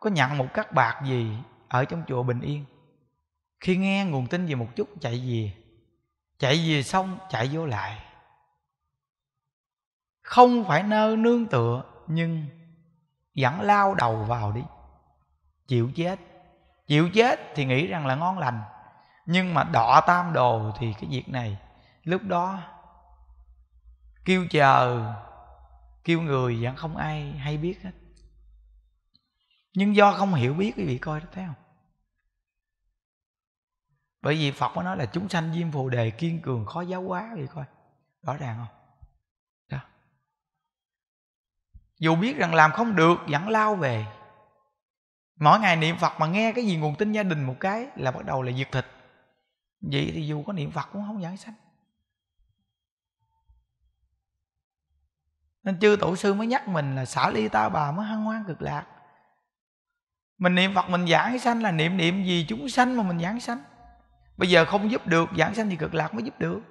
có nhận một cắt bạc gì ở trong chùa bình yên khi nghe nguồn tin về một chút chạy về chạy về xong chạy vô lại không phải nơi nương tựa nhưng vẫn lao đầu vào đi chịu chết chịu chết thì nghĩ rằng là ngon lành nhưng mà đọ tam đồ thì cái việc này lúc đó kêu chờ kêu người vẫn không ai hay biết hết nhưng do không hiểu biết quý vị coi đó thấy không bởi vì phật có nói là chúng sanh diêm phù đề kiên cường khó giáo hóa quý vị coi rõ ràng không đó. dù biết rằng làm không được vẫn lao về mỗi ngày niệm phật mà nghe cái gì nguồn tin gia đình một cái là bắt đầu là diệt thịt vậy thì dù có niệm phật cũng không giải sanh nên chư tổ sư mới nhắc mình là xả ly ta bà mới hăng hoan cực lạc mình niệm phật mình giảng sanh là niệm niệm gì chúng sanh mà mình giảng sanh bây giờ không giúp được giảng sanh thì cực lạc mới giúp được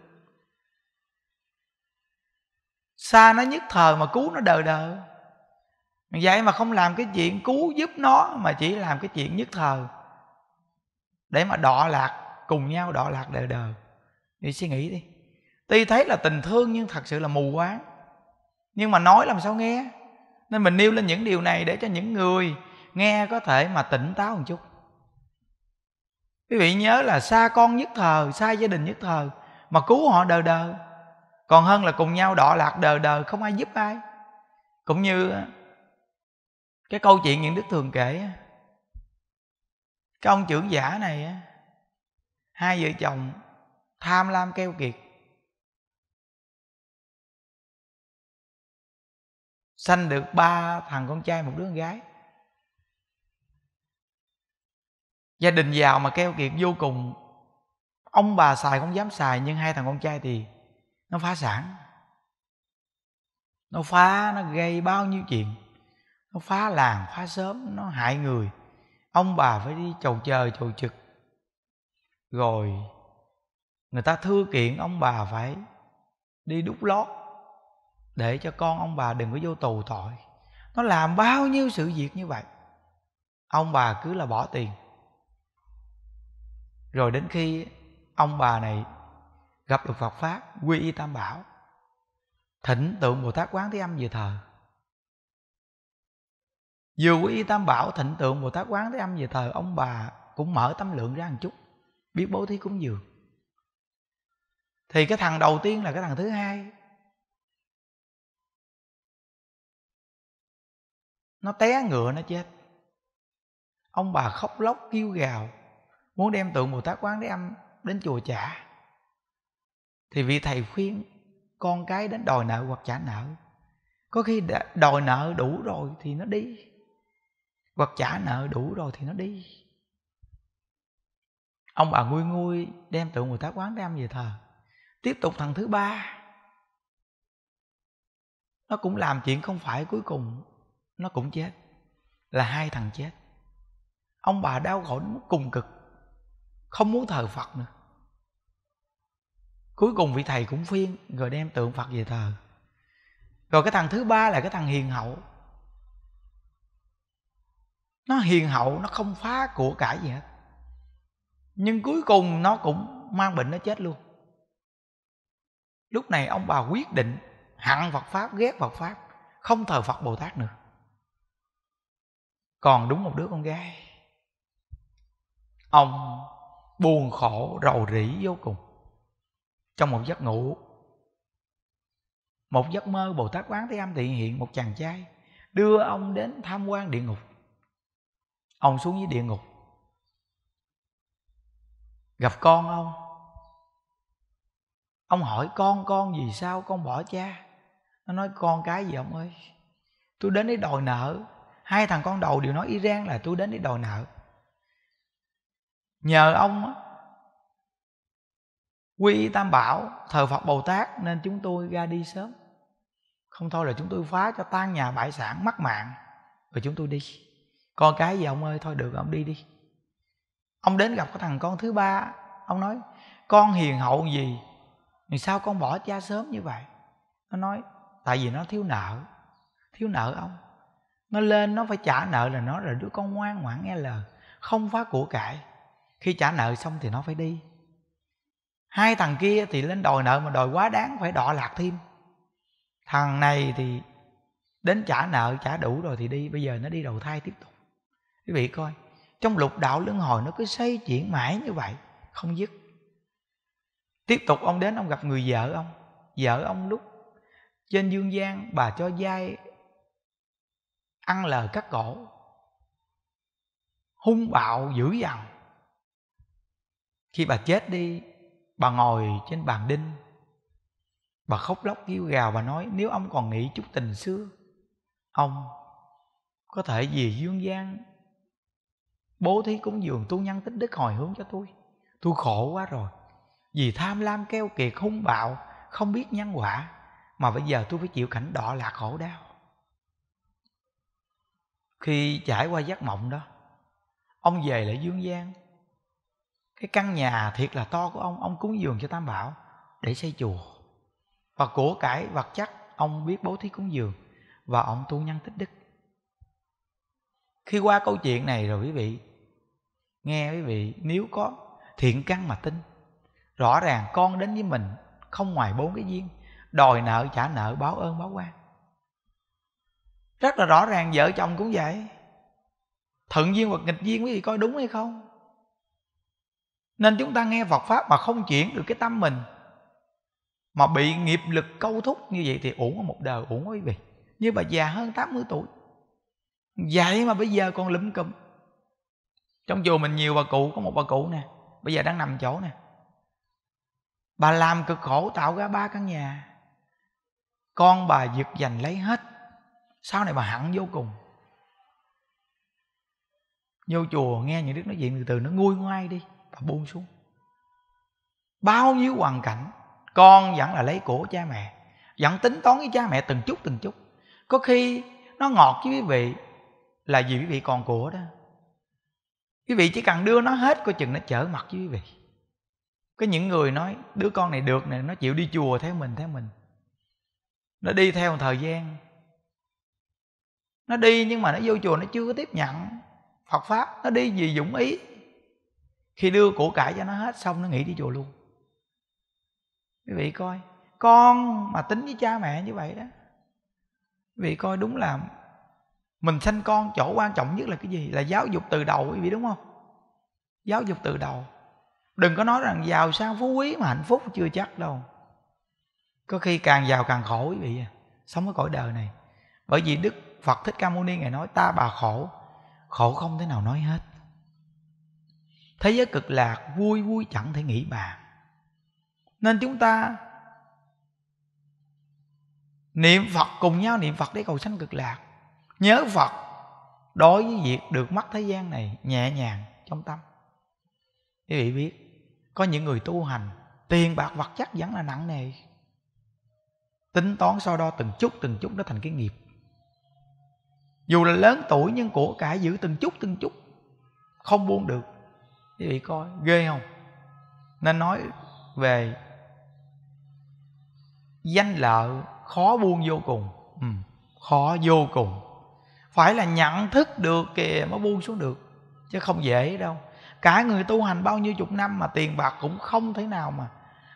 xa nó nhất thời mà cứu nó đời đời vậy mà không làm cái chuyện cứu giúp nó mà chỉ làm cái chuyện nhất thời để mà đọ lạc cùng nhau đọ lạc đời đời thì suy nghĩ đi tuy thấy là tình thương nhưng thật sự là mù quáng nhưng mà nói làm sao nghe nên mình nêu lên những điều này để cho những người nghe có thể mà tỉnh táo một chút quý vị nhớ là xa con nhất thờ xa gia đình nhất thờ mà cứu họ đờ đờ. còn hơn là cùng nhau đọ lạc đờ đờ, không ai giúp ai cũng như cái câu chuyện những đức thường kể cái ông trưởng giả này hai vợ chồng tham lam keo kiệt sanh được ba thằng con trai một đứa con gái gia đình giàu mà keo kiệt vô cùng ông bà xài không dám xài nhưng hai thằng con trai thì nó phá sản nó phá nó gây bao nhiêu chuyện nó phá làng phá sớm nó hại người ông bà phải đi chầu chờ chầu trực rồi người ta thưa kiện ông bà phải đi đút lót để cho con ông bà đừng có vô tù tội nó làm bao nhiêu sự việc như vậy ông bà cứ là bỏ tiền rồi đến khi ông bà này gặp được Phật pháp quy y Tam Bảo thỉnh tượng Bồ Tát Quán Thế Âm về thờ vừa quy y Tam Bảo thỉnh tượng Bồ Tát Quán Thế Âm về thờ ông bà cũng mở tâm lượng ra một chút biết bố thí cúng dường thì cái thằng đầu tiên là cái thằng thứ hai nó té ngựa nó chết ông bà khóc lóc kêu gào muốn đem tượng bồ tát quán thế âm đến chùa trả thì vị thầy khuyên con cái đến đòi nợ hoặc trả nợ có khi đòi nợ đủ rồi thì nó đi hoặc trả nợ đủ rồi thì nó đi ông bà nguôi nguôi đem tượng bồ tát quán thế âm về thờ tiếp tục thằng thứ ba nó cũng làm chuyện không phải cuối cùng nó cũng chết là hai thằng chết ông bà đau khổ nó cùng cực không muốn thờ phật nữa cuối cùng vị thầy cũng phiên rồi đem tượng phật về thờ rồi cái thằng thứ ba là cái thằng hiền hậu nó hiền hậu nó không phá của cải gì hết nhưng cuối cùng nó cũng mang bệnh nó chết luôn lúc này ông bà quyết định hận phật pháp ghét phật pháp không thờ phật bồ tát nữa còn đúng một đứa con gái ông buồn khổ rầu rĩ vô cùng trong một giấc ngủ một giấc mơ bồ tát quán thế âm thị hiện một chàng trai đưa ông đến tham quan địa ngục ông xuống dưới địa ngục gặp con ông ông hỏi con con vì sao con bỏ cha nó nói con cái gì ông ơi tôi đến để đòi nợ hai thằng con đầu đều nói iran là tôi đến để đòi nợ nhờ ông quy tam bảo thờ phật bồ tát nên chúng tôi ra đi sớm không thôi là chúng tôi phá cho tan nhà bại sản mất mạng rồi chúng tôi đi con cái gì ông ơi thôi được ông đi đi ông đến gặp cái thằng con thứ ba ông nói con hiền hậu gì thì sao con bỏ cha sớm như vậy nó nói tại vì nó thiếu nợ thiếu nợ ông nó lên nó phải trả nợ là nó là đứa con ngoan ngoãn nghe lời không phá của cải khi trả nợ xong thì nó phải đi hai thằng kia thì lên đòi nợ mà đòi quá đáng phải đọ lạc thêm thằng này thì đến trả nợ trả đủ rồi thì đi bây giờ nó đi đầu thai tiếp tục quý vị coi trong lục đạo luân hồi nó cứ xây chuyển mãi như vậy không dứt tiếp tục ông đến ông gặp người vợ ông vợ ông lúc trên dương gian bà cho dai ăn lờ cắt cổ hung bạo dữ dằn khi bà chết đi bà ngồi trên bàn đinh bà khóc lóc kêu gào và nói nếu ông còn nghĩ chút tình xưa ông có thể về dương gian bố thí cúng dường tu nhân tích đức hồi hướng cho tôi tôi khổ quá rồi vì tham lam keo kiệt hung bạo không biết nhân quả mà bây giờ tôi phải chịu cảnh đọa lạc khổ đau khi trải qua giấc mộng đó ông về lại dương gian cái căn nhà thiệt là to của ông ông cúng dường cho tam bảo để xây chùa và của cải vật chất ông biết bố thí cúng dường và ông tu nhân tích đức khi qua câu chuyện này rồi quý vị nghe quý vị nếu có thiện căn mà tin rõ ràng con đến với mình không ngoài bốn cái duyên đòi nợ trả nợ báo ơn báo quan rất là rõ ràng vợ chồng cũng vậy thuận duyên hoặc nghịch duyên quý vị coi đúng hay không nên chúng ta nghe phật pháp mà không chuyển được cái tâm mình mà bị nghiệp lực câu thúc như vậy thì uổng một đời uổng quý vị như bà già hơn 80 tuổi vậy mà bây giờ còn lụm cụm trong chùa mình nhiều bà cụ có một bà cụ nè bây giờ đang nằm chỗ nè bà làm cực khổ tạo ra ba căn nhà con bà giật giành lấy hết sau này bà hẳn vô cùng vô chùa nghe những đức nói chuyện từ từ nó nguôi ngoai đi bà buông xuống bao nhiêu hoàn cảnh con vẫn là lấy cổ cha mẹ vẫn tính toán với cha mẹ từng chút từng chút có khi nó ngọt với quý vị là vì quý vị còn của đó quý vị chỉ cần đưa nó hết coi chừng nó chở mặt với quý vị có những người nói đứa con này được nè nó chịu đi chùa theo mình theo mình nó đi theo một thời gian nó đi nhưng mà nó vô chùa nó chưa có tiếp nhận phật pháp nó đi vì dũng ý khi đưa của cải cho nó hết xong nó nghỉ đi chùa luôn quý vị coi con mà tính với cha mẹ như vậy đó quý vị coi đúng là mình sanh con chỗ quan trọng nhất là cái gì là giáo dục từ đầu quý vị đúng không giáo dục từ đầu đừng có nói rằng giàu sang phú quý mà hạnh phúc chưa chắc đâu có khi càng giàu càng khổ quý vị à. sống ở cõi đời này bởi vì đức phật thích ca mâu ni ngài nói ta bà khổ khổ không thể nào nói hết thế giới cực lạc vui vui chẳng thể nghĩ bàn nên chúng ta niệm phật cùng nhau niệm phật để cầu sanh cực lạc nhớ phật đối với việc được mất thế gian này nhẹ nhàng trong tâm quý vị biết có những người tu hành tiền bạc vật chất vẫn là nặng nề tính toán so đo từng chút từng chút nó thành cái nghiệp dù là lớn tuổi nhưng của cải giữ từng chút từng chút không buông được quý vị coi ghê không nên nói về danh lợi khó buông vô cùng ừ, khó vô cùng phải là nhận thức được kìa mới buông xuống được chứ không dễ đâu cả người tu hành bao nhiêu chục năm mà tiền bạc cũng không thể nào mà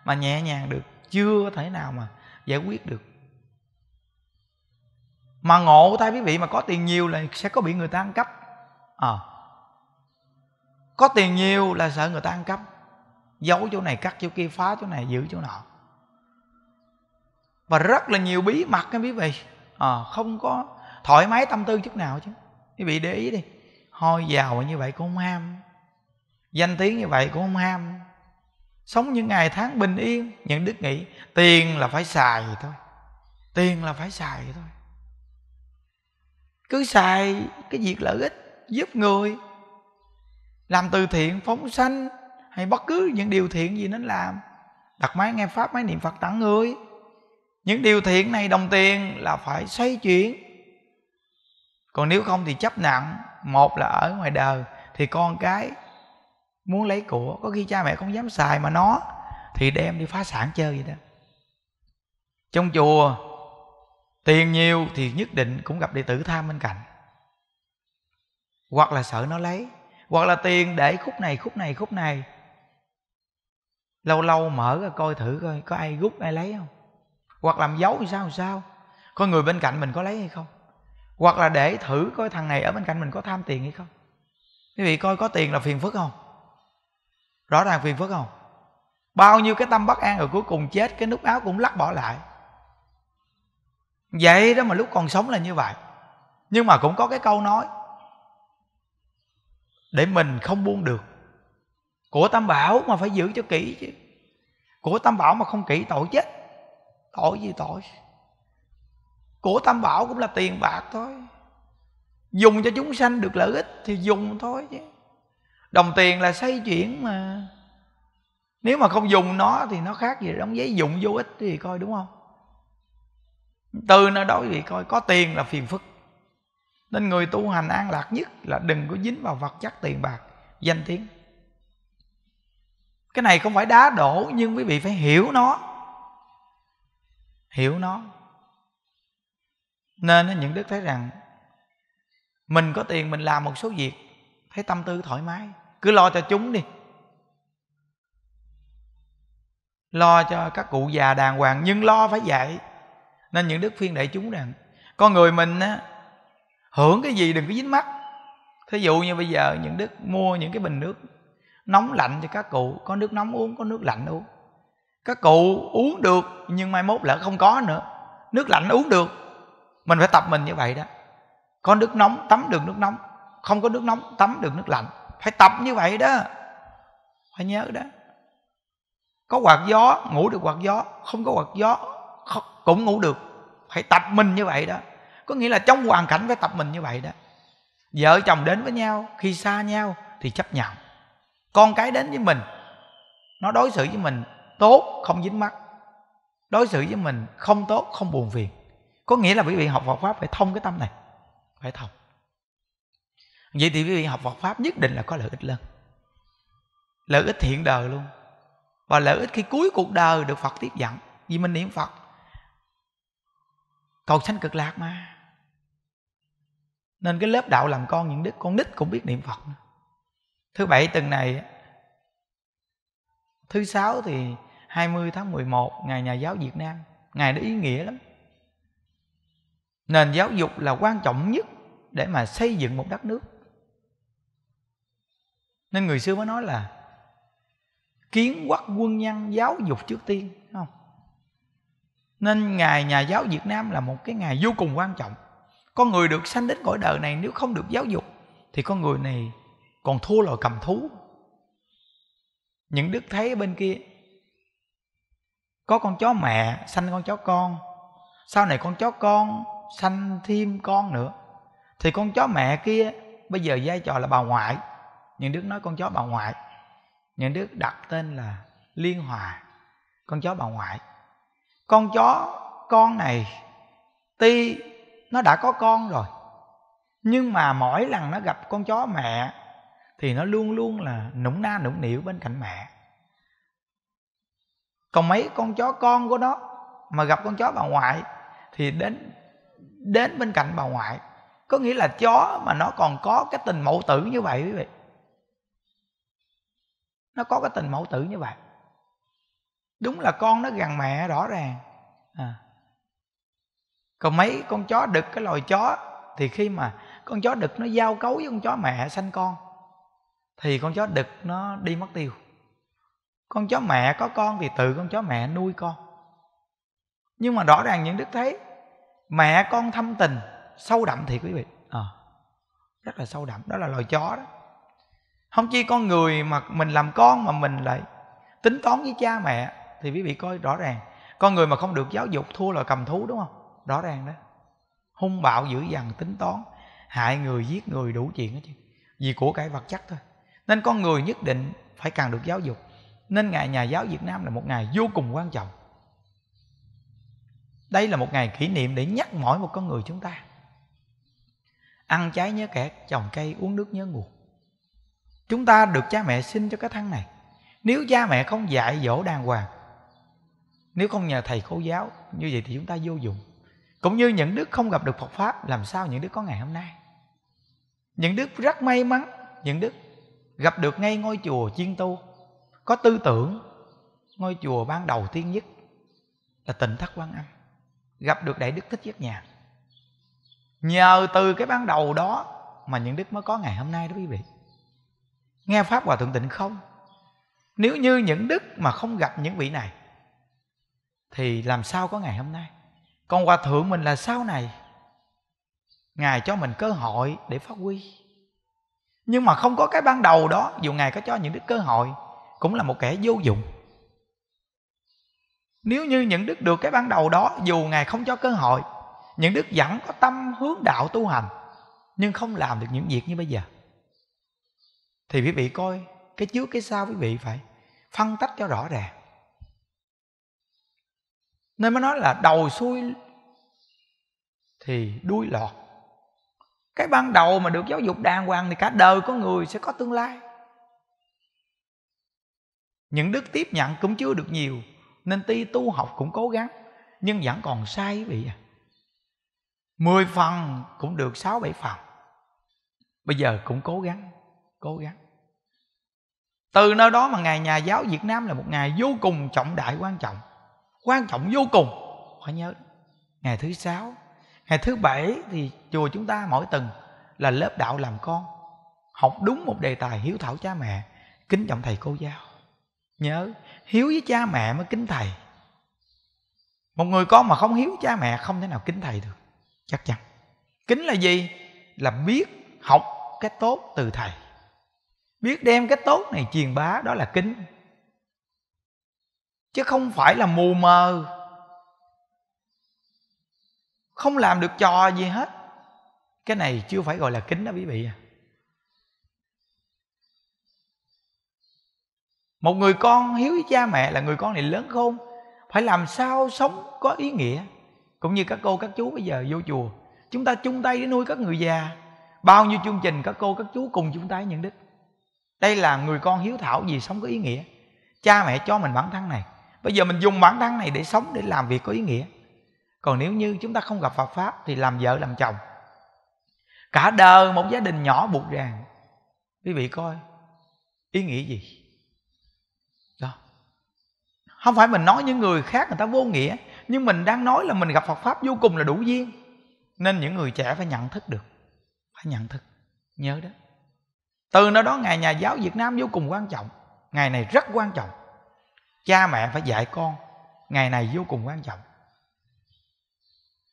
mà nhẹ nhàng được chưa thể nào mà giải quyết được mà ngộ thay quý vị mà có tiền nhiều là sẽ có bị người ta ăn cắp à, có tiền nhiều là sợ người ta ăn cắp giấu chỗ này cắt chỗ kia phá chỗ này giữ chỗ nọ và rất là nhiều bí mật các quý vị à, không có thoải mái tâm tư chút nào chứ quý vị để ý đi hôi giàu như vậy cũng không ham danh tiếng như vậy cũng không ham sống những ngày tháng bình yên những đức nghĩ tiền là phải xài thôi tiền là phải xài thôi cứ xài cái việc lợi ích giúp người làm từ thiện phóng sanh hay bất cứ những điều thiện gì nên làm đặt máy nghe pháp máy niệm phật tặng người những điều thiện này đồng tiền là phải xoay chuyển còn nếu không thì chấp nặng một là ở ngoài đời thì con cái muốn lấy của có khi cha mẹ không dám xài mà nó thì đem đi phá sản chơi vậy đó trong chùa tiền nhiều thì nhất định cũng gặp đệ tử tham bên cạnh hoặc là sợ nó lấy hoặc là tiền để khúc này khúc này khúc này lâu lâu mở ra coi thử coi có ai rút ai lấy không hoặc làm dấu thì sao làm sao coi người bên cạnh mình có lấy hay không hoặc là để thử coi thằng này ở bên cạnh mình có tham tiền hay không quý vị coi có tiền là phiền phức không rõ ràng phiền phức không bao nhiêu cái tâm bất an rồi cuối cùng chết cái nút áo cũng lắc bỏ lại vậy đó mà lúc còn sống là như vậy nhưng mà cũng có cái câu nói để mình không buông được của tam bảo mà phải giữ cho kỹ chứ của tam bảo mà không kỹ tội chết tội gì tội của tam bảo cũng là tiền bạc thôi dùng cho chúng sanh được lợi ích thì dùng thôi chứ đồng tiền là xây chuyển mà nếu mà không dùng nó thì nó khác gì đóng giấy dụng vô ích thì coi đúng không từ nó đó thì coi có tiền là phiền phức nên người tu hành an lạc nhất là đừng có dính vào vật chất tiền bạc danh tiếng cái này không phải đá đổ nhưng quý vị phải hiểu nó hiểu nó nên những đức thấy rằng mình có tiền mình làm một số việc thấy tâm tư thoải mái cứ lo cho chúng đi lo cho các cụ già đàng hoàng nhưng lo phải vậy nên những đức phiên đại chúng rằng con người mình á hưởng cái gì đừng có dính mắt thí dụ như bây giờ những đức mua những cái bình nước nóng lạnh cho các cụ có nước nóng uống có nước lạnh uống các cụ uống được nhưng mai mốt lỡ không có nữa nước lạnh uống được mình phải tập mình như vậy đó có nước nóng tắm được nước nóng không có nước nóng tắm được nước lạnh phải tập như vậy đó phải nhớ đó có quạt gió ngủ được quạt gió không có quạt gió cũng ngủ được phải tập mình như vậy đó có nghĩa là trong hoàn cảnh phải tập mình như vậy đó vợ chồng đến với nhau khi xa nhau thì chấp nhận con cái đến với mình nó đối xử với mình tốt không dính mắt đối xử với mình không tốt không buồn phiền có nghĩa là quý vị học Phật pháp phải thông cái tâm này phải thông vậy thì quý vị học Phật pháp nhất định là có lợi ích lớn lợi ích thiện đời luôn và lợi ích khi cuối cuộc đời được Phật tiếp dẫn vì mình niệm Phật cầu sanh cực lạc mà nên cái lớp đạo làm con những đứa con nít cũng biết niệm phật thứ bảy tuần này thứ sáu thì 20 tháng 11 ngày nhà giáo Việt Nam ngày đó ý nghĩa lắm nền giáo dục là quan trọng nhất để mà xây dựng một đất nước nên người xưa mới nói là kiến quốc quân nhân giáo dục trước tiên không nên ngày nhà giáo Việt Nam là một cái ngày vô cùng quan trọng con người được sanh đến cõi đời này nếu không được giáo dục thì con người này còn thua loài cầm thú những đức thấy bên kia có con chó mẹ sanh con chó con sau này con chó con sanh thêm con nữa thì con chó mẹ kia bây giờ vai trò là bà ngoại những đức nói con chó bà ngoại những đức đặt tên là liên hòa con chó bà ngoại con chó con này tuy nó đã có con rồi nhưng mà mỗi lần nó gặp con chó mẹ thì nó luôn luôn là nũng na nũng nịu bên cạnh mẹ còn mấy con chó con của nó mà gặp con chó bà ngoại thì đến đến bên cạnh bà ngoại có nghĩa là chó mà nó còn có cái tình mẫu tử như vậy quý vị nó có cái tình mẫu tử như vậy đúng là con nó gần mẹ rõ ràng à còn mấy con chó đực cái loài chó thì khi mà con chó đực nó giao cấu với con chó mẹ sanh con thì con chó đực nó đi mất tiêu con chó mẹ có con thì tự con chó mẹ nuôi con nhưng mà rõ ràng những đức thấy mẹ con thâm tình sâu đậm thì quý vị à, rất là sâu đậm đó là loài chó đó không chi con người mà mình làm con mà mình lại tính toán với cha mẹ thì quý vị coi rõ ràng con người mà không được giáo dục thua là cầm thú đúng không rõ ràng đó hung bạo dữ dằn tính toán hại người giết người đủ chuyện hết chứ vì của cải vật chất thôi nên con người nhất định phải càng được giáo dục nên ngày nhà giáo việt nam là một ngày vô cùng quan trọng đây là một ngày kỷ niệm để nhắc mỗi một con người chúng ta ăn trái nhớ kẻ trồng cây uống nước nhớ nguồn chúng ta được cha mẹ sinh cho cái thân này nếu cha mẹ không dạy dỗ đàng hoàng nếu không nhờ thầy cô giáo như vậy thì chúng ta vô dụng cũng như những đức không gặp được Phật pháp làm sao những đức có ngày hôm nay những đức rất may mắn những đức gặp được ngay ngôi chùa chiên tu có tư tưởng ngôi chùa ban đầu tiên nhất là tịnh thất quan âm gặp được đại đức thích giác nhạc nhờ từ cái ban đầu đó mà những đức mới có ngày hôm nay đó quý vị nghe pháp hòa thượng tịnh không nếu như những đức mà không gặp những vị này thì làm sao có ngày hôm nay con hòa thượng mình là sau này ngài cho mình cơ hội để phát huy nhưng mà không có cái ban đầu đó dù ngài có cho những đức cơ hội cũng là một kẻ vô dụng nếu như những đức được cái ban đầu đó dù ngài không cho cơ hội những đức vẫn có tâm hướng đạo tu hành nhưng không làm được những việc như bây giờ thì quý vị coi cái trước cái sau quý vị phải phân tách cho rõ ràng nên mới nói là đầu xuôi thì đuôi lọt cái ban đầu mà được giáo dục đàng hoàng thì cả đời có người sẽ có tương lai những đức tiếp nhận cũng chưa được nhiều nên ti tu học cũng cố gắng nhưng vẫn còn sai quý vị à mười phần cũng được sáu bảy phần bây giờ cũng cố gắng cố gắng từ nơi đó mà ngày nhà giáo việt nam là một ngày vô cùng trọng đại quan trọng quan trọng vô cùng phải nhớ ngày thứ sáu ngày thứ bảy thì chùa chúng ta mỗi tuần là lớp đạo làm con học đúng một đề tài hiếu thảo cha mẹ kính trọng thầy cô giáo nhớ hiếu với cha mẹ mới kính thầy một người con mà không hiếu cha mẹ không thể nào kính thầy được chắc chắn kính là gì là biết học cái tốt từ thầy biết đem cái tốt này truyền bá đó là kính chứ không phải là mù mờ không làm được trò gì hết cái này chưa phải gọi là kính đó quý vị à một người con hiếu với cha mẹ là người con này lớn khôn phải làm sao sống có ý nghĩa cũng như các cô các chú bây giờ vô chùa chúng ta chung tay để nuôi các người già bao nhiêu chương trình các cô các chú cùng chúng ta nhận đích đây là người con hiếu thảo gì sống có ý nghĩa cha mẹ cho mình bản thân này bây giờ mình dùng bản năng này để sống để làm việc có ý nghĩa còn nếu như chúng ta không gặp Phật pháp thì làm vợ làm chồng cả đời một gia đình nhỏ buộc ràng quý vị coi ý nghĩa gì đó không phải mình nói những người khác người ta vô nghĩa nhưng mình đang nói là mình gặp Phật pháp vô cùng là đủ duyên nên những người trẻ phải nhận thức được phải nhận thức nhớ đó từ nơi đó ngày nhà giáo Việt Nam vô cùng quan trọng ngày này rất quan trọng cha mẹ phải dạy con ngày này vô cùng quan trọng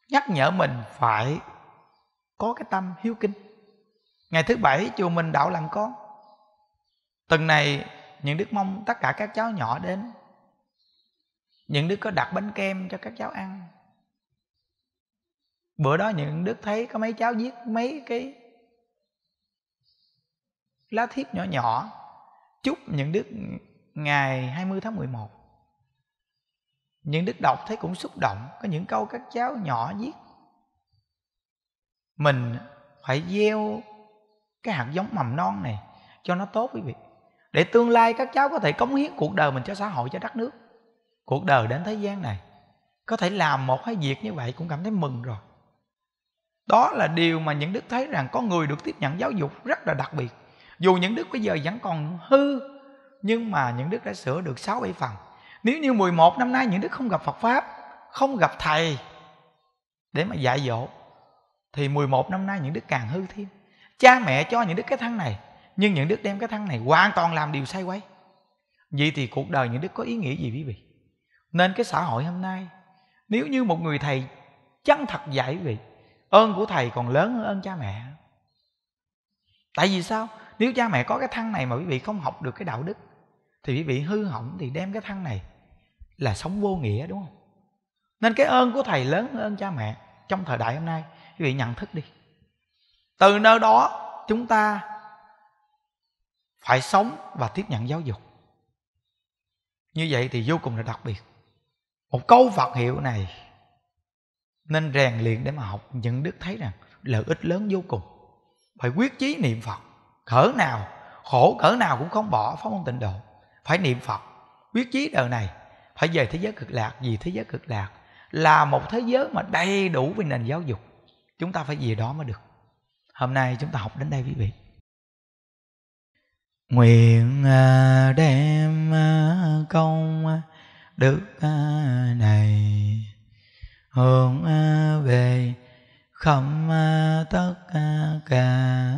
nhắc nhở mình phải có cái tâm hiếu kính ngày thứ bảy chùa mình đạo làm con tuần này những đức mong tất cả các cháu nhỏ đến những đứa có đặt bánh kem cho các cháu ăn bữa đó những đứa thấy có mấy cháu viết mấy cái lá thiếp nhỏ nhỏ chúc những đứa ngày 20 tháng 11 những đức đọc thấy cũng xúc động có những câu các cháu nhỏ viết mình phải gieo cái hạt giống mầm non này cho nó tốt quý vị để tương lai các cháu có thể cống hiến cuộc đời mình cho xã hội cho đất nước cuộc đời đến thế gian này có thể làm một hai việc như vậy cũng cảm thấy mừng rồi đó là điều mà những đức thấy rằng có người được tiếp nhận giáo dục rất là đặc biệt dù những đức bây giờ vẫn còn hư nhưng mà những đức đã sửa được 6 7 phần. Nếu như 11 năm nay những đức không gặp Phật pháp, không gặp thầy để mà dạy dỗ thì 11 năm nay những đức càng hư thêm. Cha mẹ cho những đức cái thân này, nhưng những đức đem cái thân này hoàn toàn làm điều sai quấy. Vậy thì cuộc đời những đức có ý nghĩa gì quý vị? Nên cái xã hội hôm nay nếu như một người thầy chân thật dạy quý vị, ơn của thầy còn lớn hơn ơn cha mẹ. Tại vì sao? Nếu cha mẹ có cái thân này mà quý vị không học được cái đạo đức thì quý vị hư hỏng thì đem cái thân này là sống vô nghĩa đúng không nên cái ơn của thầy lớn hơn ơn cha mẹ trong thời đại hôm nay quý vị nhận thức đi từ nơi đó chúng ta phải sống và tiếp nhận giáo dục như vậy thì vô cùng là đặc biệt một câu phật hiệu này nên rèn luyện để mà học những đức thấy rằng lợi ích lớn vô cùng phải quyết chí niệm phật cỡ nào khổ cỡ nào cũng không bỏ phóng tịnh độ phải niệm phật quyết chí đời này phải về thế giới cực lạc vì thế giới cực lạc là một thế giới mà đầy đủ về nền giáo dục chúng ta phải về đó mới được hôm nay chúng ta học đến đây quý vị nguyện à, đem à, công à, đức này hướng về khẩm tất cả